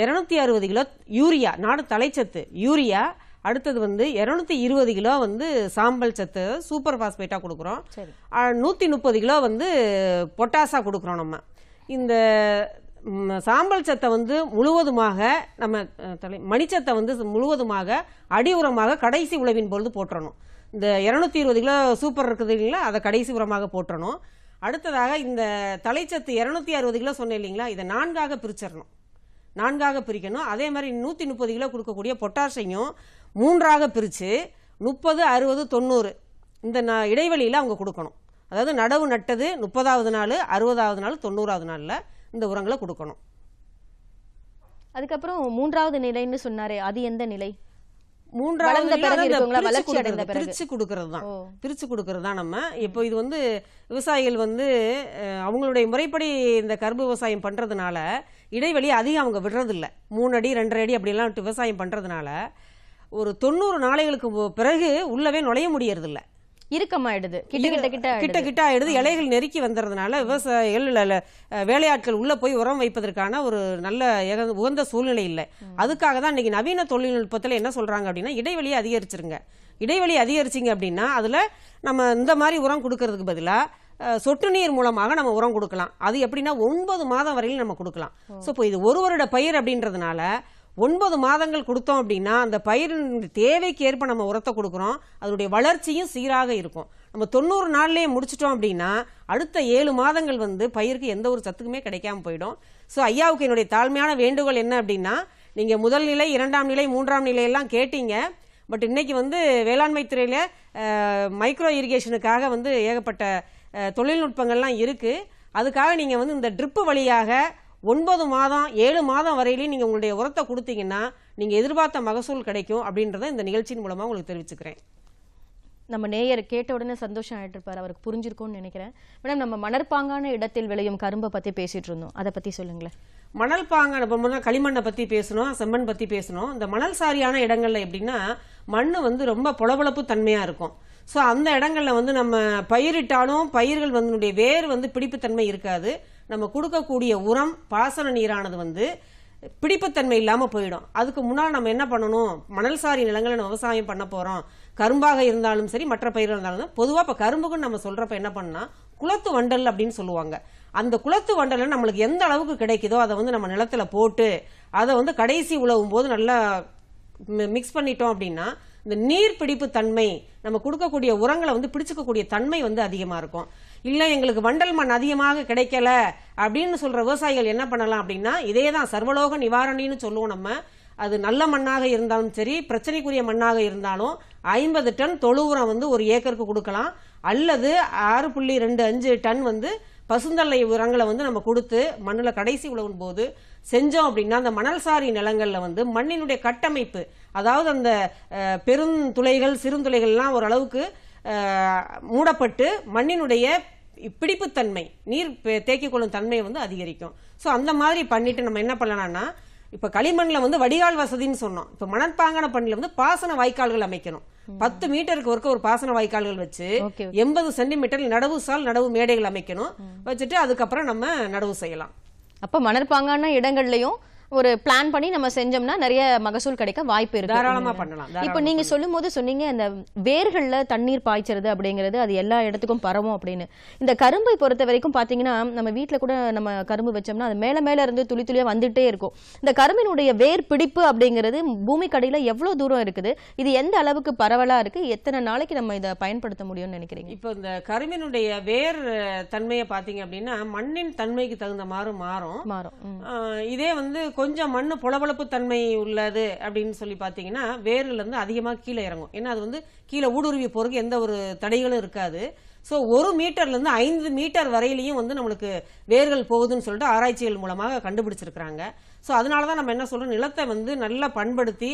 இரநூத்தி அறுபது கிலோ யூரியா நாடு தலைச்சத்து யூரியா அடுத்தது வந்து இரநூத்தி இருபது கிலோ வந்து சாம்பல் சத்து சூப்பர் ஃபாஸ்பேட்டாக கொடுக்குறோம் நூற்றி முப்பது கிலோ வந்து பொட்டாஸாக கொடுக்குறோம் நம்ம இந்த சாம்பல் சத்தை வந்து முழுவதுமாக நம்ம தலை மணிச்சத்தை வந்து முழுவதுமாக அடி உரமாக கடைசி உழவின் பொழுது போட்டுறணும் இந்த இரநூத்தி இருபது கிலோ சூப்பர் இருக்குது இல்லைங்களா அதை கடைசி உரமாக போட்டுறணும் அடுத்ததாக இந்த தலைச்சத்து இரநூத்தி அறுபது கிலோ சொன்னேன் இல்லைங்களா இதை நான்காக பிரிச்சிடணும் நான்காக பிரிக்கணும் அதே மாதிரி நூற்றி முப்பது கிலோ கொடுக்கக்கூடிய பொட்டாசையும் மூன்றாக பிரித்து முப்பது அறுபது தொண்ணூறு இந்த ந இடைவெளியில் அவங்க கொடுக்கணும் அதாவது நடவு நட்டது முப்பதாவது நாள் அறுபதாவது நாள் தொண்ணூறாவது நாளில் இந்த உரங்களை கொடுக்கணும் அதுக்கப்புறம் மூன்றாவது நிலைன்னு சொன்னாரே அது எந்த நிலை மூன்றாவது பிரிச்சு பிரிச்சு நம்ம இப்போ இது வந்து விவசாயிகள் வந்து அவங்களுடைய முறைப்படி இந்த கரும்பு விவசாயம் பண்றதுனால இடைவெளி அதிகம் அவங்க இல்லை மூணு அடி ரெண்டரை அடி அப்படிலாம் விவசாயம் பண்றதுனால ஒரு தொண்ணூறு நாளைகளுக்கு பிறகு உள்ளவே நுழைய முடியறதில்ல இறுக்கமாயிடுது கிட்ட கிட்ட கிட்ட கிட்ட கிட்ட ஆயிடுது இலைகள் நெருக்கி வந்துறதுனால விவசாயிகள் வேலையாட்கள் உள்ள போய் உரம் வைப்பதற்கான ஒரு நல்ல உகந்த சூழ்நிலை இல்லை அதுக்காக தான் இன்னைக்கு நவீன தொழில்நுட்பத்தில் என்ன சொல்றாங்க அப்படின்னா இடைவெளியை அதிகரிச்சிருங்க இடைவெளி அதிகரிச்சிங்க அப்படின்னா அதில் நம்ம இந்த மாதிரி உரம் கொடுக்கறதுக்கு பதிலாக சொட்டு நீர் மூலமாக நம்ம உரம் கொடுக்கலாம் அது எப்படின்னா ஒன்பது மாதம் வரையிலும் நம்ம கொடுக்கலாம் ஸோ இப்போ இது ஒரு வருட பயிர் அப்படின்றதுனால ஒன்பது மாதங்கள் கொடுத்தோம் அப்படின்னா அந்த பயிரின் தேவைக்கு ஏற்ப நம்ம உரத்தை கொடுக்குறோம் அதனுடைய வளர்ச்சியும் சீராக இருக்கும் நம்ம தொண்ணூறு நாள்லேயே முடிச்சிட்டோம் அப்படின்னா அடுத்த ஏழு மாதங்கள் வந்து பயிருக்கு எந்த ஒரு சத்துக்குமே கிடைக்காம போயிடும் ஸோ ஐயாவுக்கு என்னுடைய தாழ்மையான வேண்டுகோள் என்ன அப்படின்னா நீங்கள் முதல் நிலை இரண்டாம் நிலை மூன்றாம் நிலையெல்லாம் கேட்டீங்க பட் இன்றைக்கி வந்து வேளாண்மை துறையில் மைக்ரோ இரிகேஷனுக்காக வந்து ஏகப்பட்ட தொழில்நுட்பங்கள்லாம் இருக்குது அதுக்காக நீங்கள் வந்து இந்த ட்ரிப்பு வழியாக ஒன்பது மாதம் ஏழு மாதம் வரையிலையும் நீங்கள் உங்களுடைய உரத்தை கொடுத்தீங்கன்னா நீங்கள் எதிர்பார்த்த மகசூல் கிடைக்கும் அப்படின்றத இந்த நிகழ்ச்சியின் மூலமாக உங்களுக்கு தெரிவிச்சுக்கிறேன் நம்ம நேயர் கேட்ட உடனே சந்தோஷம் ஆகிட்டு இருப்பார் அவருக்கு புரிஞ்சிருக்கும்னு நினைக்கிறேன் மேடம் நம்ம மணற்பாங்கான இடத்தில் விளையும் கரும்பை பற்றி பேசிகிட்டு இருந்தோம் அதை பற்றி சொல்லுங்களேன் மணல் பாங்கான இப்போ களிமண்ணை பற்றி பேசணும் செம்மண் பற்றி பேசணும் இந்த மணல் சாரியான இடங்களில் எப்படின்னா மண் வந்து ரொம்ப புலபுழப்பு தன்மையாக இருக்கும் ஸோ அந்த இடங்களில் வந்து நம்ம பயிரிட்டாலும் பயிர்கள் வந்து வேர் வந்து பிடிப்புத்தன்மை இருக்காது நம்ம கொடுக்கக்கூடிய உரம் பாசன நீரானது வந்து பிடிப்புத்தன்மை இல்லாமல் போயிடும் அதுக்கு முன்னால் நம்ம என்ன பண்ணணும் மணல் சாரி நிலங்களை நம்ம விவசாயம் பண்ண போகிறோம் கரும்பாக இருந்தாலும் சரி மற்ற பயிர்கள் இருந்தாலும் பொதுவாக இப்போ கரும்புக்குன்னு நம்ம சொல்கிறப்ப என்ன பண்ணால் குளத்து வண்டல் அப்படின்னு சொல்லுவாங்க அந்த குளத்து வண்டலில் நம்மளுக்கு எந்த அளவுக்கு கிடைக்குதோ அதை வந்து நம்ம நிலத்தில் போட்டு அதை வந்து கடைசி உழவும் போது நல்லா மிக்ஸ் பண்ணிட்டோம் அப்படின்னா இந்த நீர் பிடிப்பு தன்மை நம்ம கொடுக்கக்கூடிய உரங்களை வந்து பிடிச்சிக்கக்கூடிய தன்மை வந்து அதிகமாக இருக்கும் இல்லை எங்களுக்கு வண்டல் மண் அதிகமாக கிடைக்கல அப்படின்னு சொல்கிற விவசாயிகள் என்ன பண்ணலாம் அப்படின்னா இதே தான் சர்வலோக நிவாரணின்னு சொல்லுவோம் நம்ம அது நல்ல மண்ணாக இருந்தாலும் சரி பிரச்சனைக்குரிய மண்ணாக இருந்தாலும் ஐம்பது டன் தொழு உரம் வந்து ஒரு ஏக்கருக்கு கொடுக்கலாம் அல்லது ஆறு புள்ளி ரெண்டு அஞ்சு டன் வந்து பசுந்தள்ளை உரங்களை வந்து நம்ம கொடுத்து மண்ணில் கடைசி உழவும் போது செஞ்சோம் அப்படின்னா அந்த மணல் சாரி நிலங்களில் வந்து மண்ணினுடைய கட்டமைப்பு அதாவது அந்த பெருந்துளைகள் சிறுந்துளைகள்லாம் ஓரளவுக்கு மூடப்பட்டு மண்ணினுடைய பிடிப்புத்தன்மை நீர் தேக்கிக் கொள்ளும் தன்மை வந்து அதிகரிக்கும் ஸோ அந்த மாதிரி பண்ணிட்டு நம்ம என்ன பண்ணலாம்னா இப்போ களிமண்ணில் வந்து வடிகால் வசதின்னு சொன்னோம் இப்போ மணற்பாங்கான பண்ணில வந்து பாசன வாய்க்கால்கள் அமைக்கணும் பத்து மீட்டருக்கு ஒருக்க ஒரு பாசன வாய்க்கால்கள் வச்சு எண்பது சென்டிமீட்டர் நடவு சால் நடவு மேடைகள் அமைக்கணும் வச்சுட்டு அதுக்கப்புறம் நம்ம நடவு செய்யலாம் அப்போ மணற்பாங்கான இடங்கள்லையும் ஒரு பிளான் பண்ணி நம்ம செஞ்சோம்னா நிறைய மகசூல் கிடைக்க வாய்ப்பு இருக்கு தாராளமா பண்ணலாம் இப்போ நீங்க சொல்லும் போது சொன்னீங்க அந்த வேர்கள்ல தண்ணீர் பாய்ச்சறது அப்படிங்கிறது அது எல்லா இடத்துக்கும் பரவும் அப்படின்னு இந்த கரும்பை பொறுத்த வரைக்கும் பாத்தீங்கன்னா நம்ம வீட்டில் கூட நம்ம கரும்பு வச்சோம்னா அது மேல மேல இருந்து துளி துளியா வந்துட்டே இருக்கும் இந்த கரும்பினுடைய வேர் பிடிப்பு அப்படிங்கிறது பூமி கடையில எவ்வளவு தூரம் இருக்குது இது எந்த அளவுக்கு பரவலா இருக்கு எத்தனை நாளைக்கு நம்ம இதை பயன்படுத்த முடியும்னு நினைக்கிறீங்க இப்போ இந்த கரும்பினுடைய வேர் தன்மையை பாத்தீங்க அப்படின்னா மண்ணின் தன்மைக்கு தகுந்த மாதிரி மாறும் மாறும் இதே வந்து கொஞ்சம் மண் புலவளப்பு தன்மை உள்ளது அப்படின்னு சொல்லி பார்த்தீங்கன்னா இருந்து அதிகமாக கீழே இறங்கும் ஏன்னா அது வந்து கீழே ஊடுருவி போகிறதுக்கு எந்த ஒரு தடைகளும் இருக்காது ஸோ ஒரு மீட்டர்லேருந்து ஐந்து மீட்டர் வரையிலையும் வந்து நம்மளுக்கு வேர்கள் போகுதுன்னு சொல்லிட்டு ஆராய்ச்சிகள் மூலமாக கண்டுபிடிச்சிருக்கிறாங்க ஸோ அதனால தான் நம்ம என்ன சொல்கிறோம் நிலத்தை வந்து நல்லா பண்படுத்தி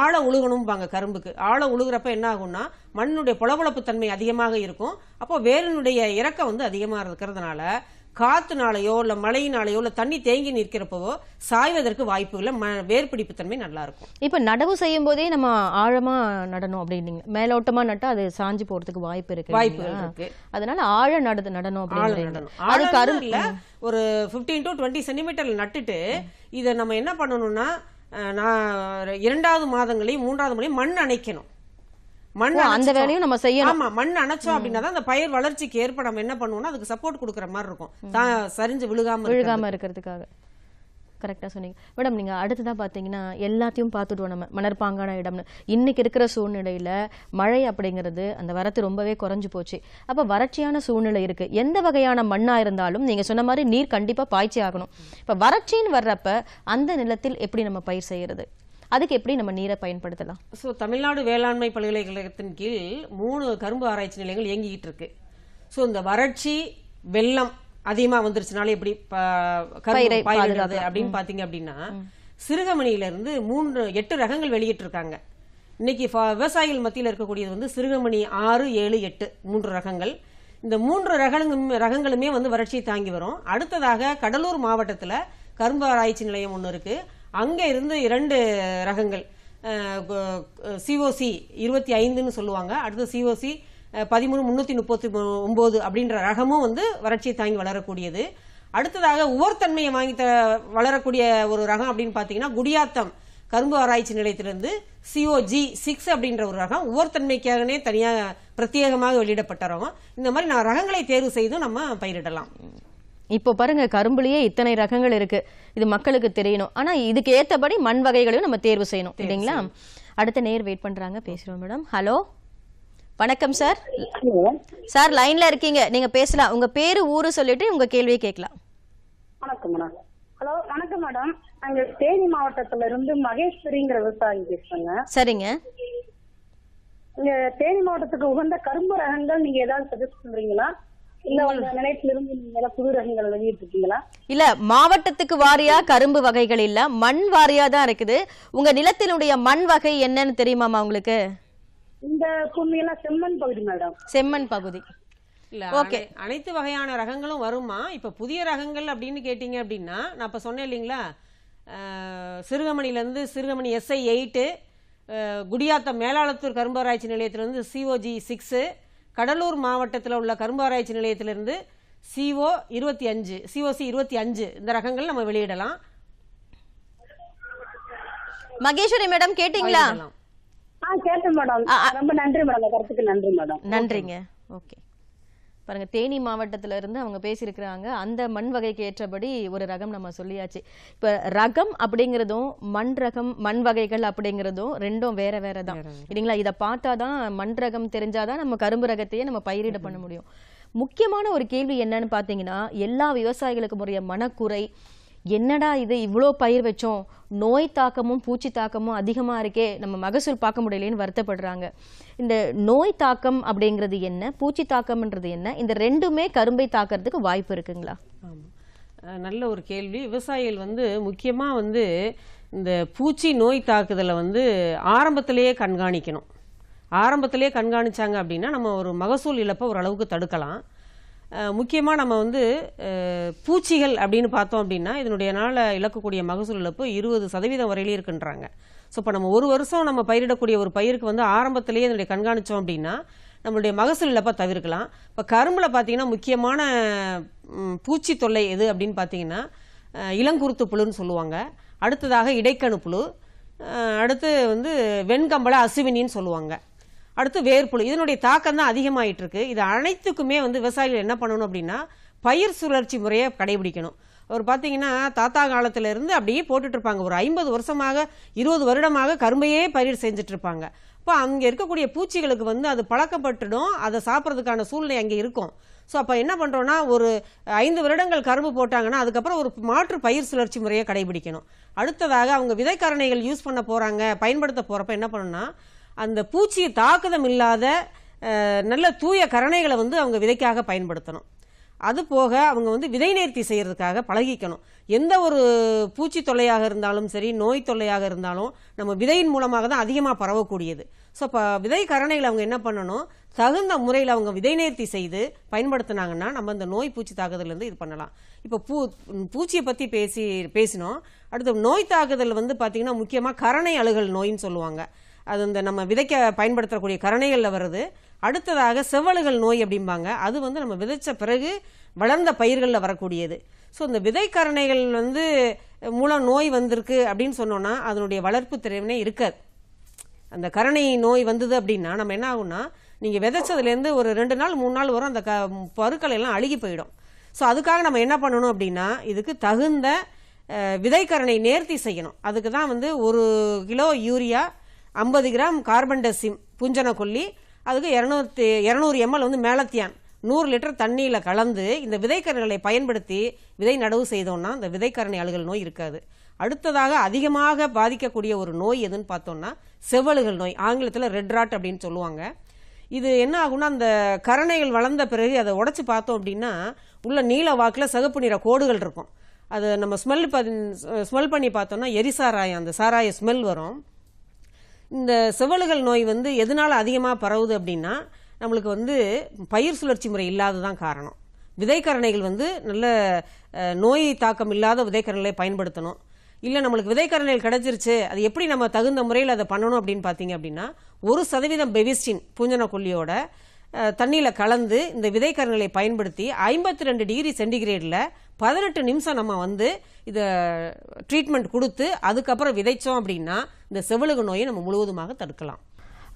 ஆழ உழுகணும்பாங்க கரும்புக்கு ஆழ உழுகிறப்ப என்ன ஆகும்னா மண்ணுடைய புலபுழப்பு தன்மை அதிகமாக இருக்கும் அப்போ வேரினுடைய இறக்கம் வந்து அதிகமாக இருக்கிறதுனால காத்துனாலையோ இல்ல மழையினாலையோ இல்ல தண்ணி தேங்கி நிற்கிறப்பவோ சாய்வதற்கு வாய்ப்புகள் ம வேர்பிடிப்பு தன்மை நல்லா இருக்கும் இப்ப நடவு செய்யும் போதே நம்ம ஆழமா நடணும் அப்படின்னீங்க மேலோட்டமா நட்டா அது சாஞ்சு போறதுக்கு வாய்ப்பு இருக்கு வாய்ப்பு இருக்கு அதனால ஆழ நடந்து நடணும் அப்படின்னு ஆழ அது கரும்பில் ஒரு பிப்டீன் டு டுவெண்ட்டி சென்டிமீட்டர்ல நட்டுட்டு இதை நம்ம என்ன பண்ணணும்னா நான் இரண்டாவது மாதங்களையும் மூன்றாவது முறையும் மண் அணைக்கணும் மண் அந்த வேலையும் நம்ம செய்யணும் ஆமா மண் அணைச்சோம் அப்படின்னா தான் அந்த பயிர் வளர்ச்சிக்கு ஏற்பட நம்ம என்ன பண்ணுவோம்னா அதுக்கு சப்போர்ட் கொடுக்குற மாதிரி இருக்கும் சரிஞ்சு விழுகாம விழுகாம இருக்கிறதுக்காக கரெக்டாக சொன்னீங்க மேடம் நீங்கள் அடுத்ததாக பார்த்தீங்கன்னா எல்லாத்தையும் பார்த்துடுவோம் நம்ம மணற்பாங்கான இடம்னு இன்னைக்கு இருக்கிற சூழ்நிலையில் மழை அப்படிங்கிறது அந்த வரத்து ரொம்பவே குறைஞ்சி போச்சு அப்போ வறட்சியான சூழ்நிலை இருக்குது எந்த வகையான மண்ணாக இருந்தாலும் நீங்கள் சொன்ன மாதிரி நீர் கண்டிப்பாக பாய்ச்சி ஆகணும் இப்போ வறட்சின்னு வர்றப்ப அந்த நிலத்தில் எப்படி நம்ம பயிர் செய்கிறது அதுக்கு எப்படி நம்ம நீரை பயன்படுத்தலாம் ஸோ தமிழ்நாடு வேளாண்மை பல்கலைக்கழகத்தின் கீழ் மூணு கரும்பு ஆராய்ச்சி நிலையங்கள் இயங்கிக்கிட்டு இருக்கு ஸோ இந்த வறட்சி வெள்ளம் அதிகமாக வந்துருச்சுனால எப்படி கரும்பு அப்படின்னு பார்த்தீங்க அப்படின்னா சிறுகமணியிலிருந்து மூன்று எட்டு ரகங்கள் வெளியிட்டு இருக்காங்க இன்னைக்கு விவசாயிகள் மத்தியில் இருக்கக்கூடியது வந்து சிறுகமணி ஆறு ஏழு எட்டு மூன்று ரகங்கள் இந்த மூன்று ரகங்களும் ரகங்களுமே வந்து வறட்சியை தாங்கி வரும் அடுத்ததாக கடலூர் மாவட்டத்தில் கரும்பு ஆராய்ச்சி நிலையம் ஒன்று இருக்குது அங்கே இருந்து இரண்டு ரகங்கள் சிஓசி இருபத்தி ஐந்துன்னு சொல்லுவாங்க அடுத்து சிஓசி பதிமூணு முந்நூற்றி முப்பத்தி ஒம்பது அப்படின்ற ரகமும் வந்து வறட்சியை தாங்கி வளரக்கூடியது அடுத்ததாக உவர்த்தன்மையை வாங்கி த வளரக்கூடிய ஒரு ரகம் அப்படின்னு பார்த்தீங்கன்னா குடியாத்தம் கரும்பு ஆராய்ச்சி நிலையத்திலிருந்து சிஓஜி சிக்ஸ் அப்படின்ற ஒரு ரகம் உவர்த்தன்மைக்காகனே தனியாக பிரத்யேகமாக வெளியிடப்பட்ட ரகம் இந்த மாதிரி நான் ரகங்களை தேர்வு செய்தும் நம்ம பயிரிடலாம் இப்போ பாருங்க கரும்புலயே இத்தனை ரகங்கள் இருக்கு இது மக்களுக்கு தெரியணும் ஆனா இதுக்கு ஏத்தபடி மண் வகைகளையும் நம்ம தேர்வு செய்யணும் இல்லைங்களா அடுத்த நேர் வெயிட் பண்றாங்க பேசுறோம் மேடம் ஹலோ வணக்கம் சார் சார் லைன்ல இருக்கீங்க நீங்க பேசலாம் உங்க பேரு ஊரு சொல்லிட்டு உங்க கேள்வியை கேட்கலாம் வணக்கம் மேடம் ஹலோ வணக்கம் மேடம் அங்க தேனி மாவட்டத்துல இருந்து மகேஸ்வரிங்கிற விவசாயி பேசுறேங்க சரிங்க இங்க தேனி மாவட்டத்துக்கு உகந்த கரும்பு ரகங்கள் நீங்க ஏதாவது சஜஸ்ட் பண்றீங்களா இல்ல மாவட்டத்துக்கு வாரியா கரும்பு வகைகள் இல்ல மண் வாரியா தான் இருக்குது உங்க நிலத்தினுடைய மண் வகை என்னன்னு தெரியுமாமா உங்களுக்கு இந்த செம்மண் பகுதி மேடம் செம்மண் பகுதி ஓகே அனைத்து வகையான ரகங்களும் வருமா இப்ப புதிய ரகங்கள் அப்படின்னு கேட்டீங்க அப்படின்னா நான் இப்ப சொன்னேன் இல்லைங்களா இருந்து சிறுகமணி எஸ்ஐ எயிட்டு குடியாத்தம் மேலாளத்தூர் கரும்பராய்ச்சி நிலையத்திலேருந்து சிஓஜி சிக்ஸு கடலூர் மாவட்டத்தில் உள்ள கரும்பு ஆராய்ச்சி நிலையத்திலிருந்து சிஓ இருபத்தி அஞ்சு சிஓசி இருபத்தி அஞ்சு இந்த ரகங்கள் நம்ம வெளியிடலாம் மகேஸ்வரி மேடம் கேட்டீங்களா கேட்டேன் மேடம் ரொம்ப நன்றி மேடம் கருத்துக்கு நன்றி மேடம் நன்றிங்க ஓகே பாருங்கள் தேனி இருந்து அவங்க பேசியிருக்கிறாங்க அந்த மண் வகைக்கு ஏற்றபடி ஒரு ரகம் நம்ம சொல்லியாச்சு இப்போ ரகம் அப்படிங்கிறதும் மண் ரகம் மண் வகைகள் அப்படிங்கிறதும் ரெண்டும் வேற வேற தான் இல்லைங்களா இதை பார்த்தா தான் மண் ரகம் தெரிஞ்சாதான் நம்ம கரும்பு ரகத்தையே நம்ம பயிரிட பண்ண முடியும் முக்கியமான ஒரு கேள்வி என்னன்னு பார்த்தீங்கன்னா எல்லா விவசாயிகளுக்கும் உரிய மனக்குறை என்னடா இது இவ்வளோ பயிர் வச்சோம் நோய் தாக்கமும் பூச்சி தாக்கமும் அதிகமாக இருக்கே நம்ம மகசூல் பார்க்க முடியலேன்னு வருத்தப்படுறாங்க இந்த நோய் தாக்கம் அப்படிங்கிறது என்ன பூச்சி தாக்கம்ன்றது என்ன இந்த ரெண்டுமே கரும்பை தாக்கிறதுக்கு வாய்ப்பு இருக்குங்களா நல்ல ஒரு கேள்வி விவசாயிகள் வந்து முக்கியமாக வந்து இந்த பூச்சி நோய் தாக்குதலை வந்து ஆரம்பத்திலேயே கண்காணிக்கணும் ஆரம்பத்திலேயே கண்காணித்தாங்க அப்படின்னா நம்ம ஒரு மகசூல் இழப்பை ஓரளவுக்கு தடுக்கலாம் முக்கியமாக நம்ம வந்து பூச்சிகள் அப்படின்னு பார்த்தோம் அப்படின்னா இதனுடைய நாளில் இழக்கக்கூடிய மகசூல் இழப்பு இருபது சதவீதம் வரையிலே இருக்குன்றாங்க ஸோ இப்போ நம்ம ஒரு வருஷம் நம்ம பயிரிடக்கூடிய ஒரு பயிருக்கு வந்து ஆரம்பத்திலேயே இதனுடைய கண்காணித்தோம் அப்படின்னா நம்மளுடைய மகசூல் இழப்பை தவிர்க்கலாம் இப்போ கரும்பில் பார்த்தீங்கன்னா முக்கியமான பூச்சி தொல்லை எது அப்படின்னு பார்த்தீங்கன்னா இளங்குருத்து புழுன்னு சொல்லுவாங்க அடுத்ததாக இடைக்கணு புழு அடுத்து வந்து வெண்கம்பள அசுவினின்னு சொல்லுவாங்க அடுத்து வேர்புழு இதனுடைய தாக்கம் தான் அதிகமாயிட்டு இருக்கு இது அனைத்துக்குமே வந்து விவசாயிகள் என்ன பண்ணணும் அப்படின்னா பயிர் சுழற்சி முறையை கடைபிடிக்கணும் அவர் பார்த்தீங்கன்னா தாத்தா இருந்து அப்படியே போட்டுட்ருப்பாங்க ஒரு ஐம்பது வருஷமாக இருபது வருடமாக கரும்பையே பயிர் இருப்பாங்க இப்போ அங்கே இருக்கக்கூடிய பூச்சிகளுக்கு வந்து அது பழக்கப்பட்டுடும் அதை சாப்பிட்றதுக்கான சூழ்நிலை அங்கே இருக்கும் ஸோ அப்போ என்ன பண்ணுறோன்னா ஒரு ஐந்து வருடங்கள் கரும்பு போட்டாங்கன்னா அதுக்கப்புறம் ஒரு மாற்று பயிர் சுழற்சி முறையை கடைபிடிக்கணும் அடுத்ததாக அவங்க விதைக்கரணைகள் யூஸ் பண்ண போகிறாங்க பயன்படுத்த போகிறப்ப என்ன பண்ணணும்னா அந்த பூச்சி தாக்குதம் இல்லாத நல்ல தூய கரணைகளை வந்து அவங்க விதைக்காக பயன்படுத்தணும் அது போக அவங்க வந்து விதை நேர்த்தி செய்கிறதுக்காக பழகிக்கணும் எந்த ஒரு பூச்சி தொல்லையாக இருந்தாலும் சரி நோய் தொல்லையாக இருந்தாலும் நம்ம விதையின் மூலமாக தான் அதிகமாக பரவக்கூடியது ஸோ இப்போ விதை கரணைகளை அவங்க என்ன பண்ணணும் தகுந்த முறையில் அவங்க விதை நேர்த்தி செய்து பயன்படுத்தினாங்கன்னா நம்ம இந்த நோய் பூச்சி தாக்குதலேருந்து இது பண்ணலாம் இப்போ பூ பூச்சியை பற்றி பேசி பேசினோம் அடுத்து நோய் தாக்குதல் வந்து பார்த்திங்கன்னா முக்கியமாக கரணை அழுகல் நோயின்னு சொல்லுவாங்க அது இந்த நம்ம விதைக்க பயன்படுத்தக்கூடிய கரணைகளில் வருது அடுத்ததாக செவலுகள் நோய் அப்படிம்பாங்க அது வந்து நம்ம விதைச்ச பிறகு வளர்ந்த பயிர்களில் வரக்கூடியது ஸோ இந்த விதைக்கரணைகள் வந்து மூலம் நோய் வந்திருக்கு அப்படின்னு சொன்னோன்னா அதனுடைய வளர்ப்பு திறனே இருக்காது அந்த கரணை நோய் வந்தது அப்படின்னா நம்ம என்ன ஆகும்னா நீங்கள் விதைச்சதுலேருந்து ஒரு ரெண்டு நாள் மூணு நாள் வரும் அந்த க பருக்கள் எல்லாம் அழுகி போயிடும் ஸோ அதுக்காக நம்ம என்ன பண்ணணும் அப்படின்னா இதுக்கு தகுந்த விதைக்கரணை நேர்த்தி செய்யணும் அதுக்கு தான் வந்து ஒரு கிலோ யூரியா ஐம்பது கிராம் கார்பன் டெசிம் புஞ்சன கொல்லி அதுக்கு இரநூத்தி இரநூறு எம்எல் வந்து மேலத்தியான் நூறு லிட்டர் தண்ணியில் கலந்து இந்த விதைக்கரணிகளை பயன்படுத்தி விதை நடவு செய்தோம்னா இந்த விதைக்கரணை அழுகல் நோய் இருக்காது அடுத்ததாக அதிகமாக பாதிக்கக்கூடிய ஒரு நோய் எதுன்னு பார்த்தோம்னா செவ்வழுகள் நோய் ஆங்கிலத்தில் ரெட் ராட் அப்படின்னு சொல்லுவாங்க இது என்ன ஆகும்னா அந்த கரணைகள் வளர்ந்த பிறகு அதை உடச்சி பார்த்தோம் அப்படின்னா உள்ள நீல வாக்கில் சகப்பு நிற கோடுகள் இருக்கும் அது நம்ம ஸ்மெல் ஸ்மெல் பண்ணி பார்த்தோம்னா எரி சாராயம் அந்த சாராய ஸ்மெல் வரும் இந்த செவலுகள் நோய் வந்து எதனால் அதிகமாக பரவுது அப்படின்னா நம்மளுக்கு வந்து பயிர் சுழற்சி முறை இல்லாத தான் காரணம் விதைக்கரணைகள் வந்து நல்ல நோய் தாக்கம் இல்லாத விதைக்கரணைகளை பயன்படுத்தணும் இல்லை நம்மளுக்கு விதைக்கரணைகள் கிடச்சிருச்சு அது எப்படி நம்ம தகுந்த முறையில் அதை பண்ணணும் அப்படின்னு பார்த்தீங்க அப்படின்னா ஒரு சதவீதம் பெவிஸ்டின் பூஞ்சன கொல்லியோட தண்ணியில் கலந்து இந்த விதைக்கருங்களை பயன்படுத்தி ஐம்பத்தி ரெண்டு டிகிரி சென்டிகிரேடில் பதினெட்டு நிமிஷம் நம்ம வந்து இதை ட்ரீட்மெண்ட் கொடுத்து அதுக்கப்புறம் விதைச்சோம் அப்படின்னா இந்த செவிலுக நோயை நம்ம முழுவதுமாக தடுக்கலாம்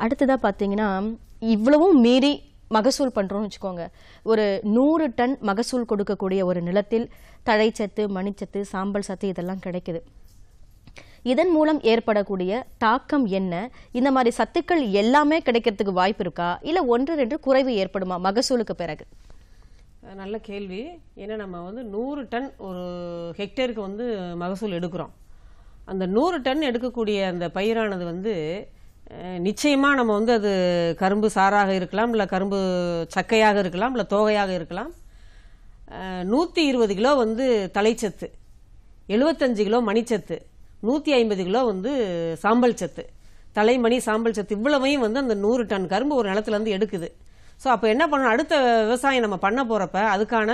அடுத்ததாக பார்த்தீங்கன்னா இவ்வளவும் மீறி மகசூல் பண்ணுறோம்னு வச்சுக்கோங்க ஒரு நூறு டன் மகசூல் கொடுக்கக்கூடிய ஒரு நிலத்தில் தழைச்சத்து மணிச்சத்து சாம்பல் சத்து இதெல்லாம் கிடைக்குது இதன் மூலம் ஏற்படக்கூடிய தாக்கம் என்ன இந்த மாதிரி சத்துக்கள் எல்லாமே கிடைக்கிறதுக்கு வாய்ப்பு இருக்கா இல்லை ஒன்று ரெண்டு குறைவு ஏற்படுமா மகசூலுக்கு பிறகு நல்ல கேள்வி ஏன்னா நம்ம வந்து நூறு டன் ஒரு ஹெக்டேருக்கு வந்து மகசூல் எடுக்கிறோம் அந்த நூறு டன் எடுக்கக்கூடிய அந்த பயிரானது வந்து நிச்சயமாக நம்ம வந்து அது கரும்பு சாராக இருக்கலாம் இல்லை கரும்பு சக்கையாக இருக்கலாம் இல்லை தோகையாக இருக்கலாம் நூற்றி இருபது கிலோ வந்து தலைச்சத்து எழுபத்தஞ்சு கிலோ மணிச்சத்து நூற்றி ஐம்பது கிலோ வந்து சாம்பல் சத்து தலைமணி சாம்பல் சத்து இவ்வளவையும் வந்து அந்த நூறு டன் கரும்பு ஒரு நிலத்துலேருந்து எடுக்குது ஸோ அப்போ என்ன பண்ணணும் அடுத்த விவசாயம் நம்ம பண்ண போகிறப்ப அதுக்கான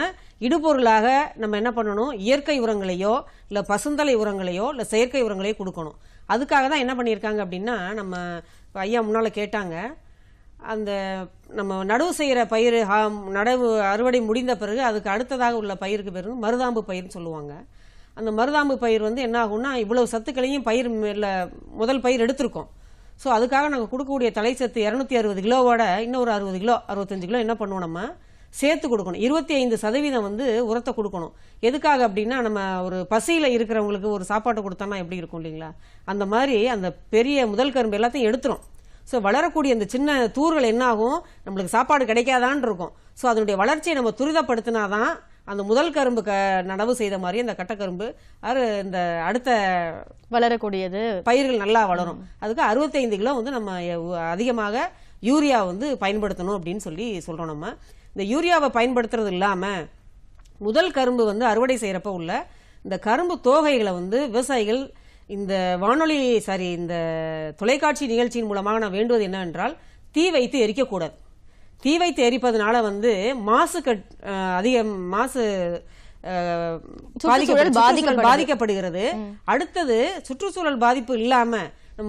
இடுபொருளாக நம்ம என்ன பண்ணணும் இயற்கை உரங்களையோ இல்லை பசுந்தலை உரங்களையோ இல்லை செயற்கை உரங்களையோ கொடுக்கணும் அதுக்காக தான் என்ன பண்ணியிருக்காங்க அப்படின்னா நம்ம ஐயா முன்னால் கேட்டாங்க அந்த நம்ம நடவு செய்கிற பயிர் நடவு அறுவடை முடிந்த பிறகு அதுக்கு அடுத்ததாக உள்ள பயிருக்கு பேர் மருதாம்பு பயிர்னு சொல்லுவாங்க அந்த மருதாம்பு பயிர் வந்து என்ன ஆகும்னா இவ்வளவு சத்துக்களையும் பயிர் இல்லை முதல் பயிர் எடுத்திருக்கோம் ஸோ அதுக்காக நாங்கள் கொடுக்கக்கூடிய தலை சத்து இரநூத்தி அறுபது கிலோவோட இன்னும் ஒரு அறுபது கிலோ அறுபத்தஞ்சு கிலோ என்ன பண்ணுவோம் நம்ம சேர்த்து கொடுக்கணும் இருபத்தி ஐந்து சதவீதம் வந்து உரத்தை கொடுக்கணும் எதுக்காக அப்படின்னா நம்ம ஒரு பசியில் இருக்கிறவங்களுக்கு ஒரு சாப்பாட்டை கொடுத்தோம்னா எப்படி இருக்கும் இல்லைங்களா அந்த மாதிரி அந்த பெரிய முதல் கரும்பு எல்லாத்தையும் எடுத்துரும் ஸோ வளரக்கூடிய அந்த சின்ன தூர்கள் என்ன ஆகும் நம்மளுக்கு சாப்பாடு கிடைக்காதான் இருக்கும் ஸோ அதனுடைய வளர்ச்சியை நம்ம துரிதப்படுத்தினா தான் அந்த முதல் கரும்பு க நடவு செய்த மாதிரி அந்த கட்டக்கரும்பு அது இந்த அடுத்த வளரக்கூடியது பயிர்கள் நல்லா வளரும் அதுக்கு அறுபத்தைந்து கிலோ வந்து நம்ம அதிகமாக யூரியா வந்து பயன்படுத்தணும் அப்படின்னு சொல்லி சொல்கிறோம் நம்ம இந்த யூரியாவை பயன்படுத்துறது இல்லாமல் முதல் கரும்பு வந்து அறுவடை செய்கிறப்ப உள்ள இந்த கரும்பு தோகைகளை வந்து விவசாயிகள் இந்த வானொலி சாரி இந்த தொலைக்காட்சி நிகழ்ச்சியின் மூலமாக நான் வேண்டுவது என்னவென்றால் தீ வைத்து எரிக்கக்கூடாது தீ வைத்து எரிப்பதனால வந்து மாசு கட் அதிக மாசு பாதிக்கப்படுகிறது அடுத்தது சுற்றுச்சூழல் பாதிப்பு இல்லாம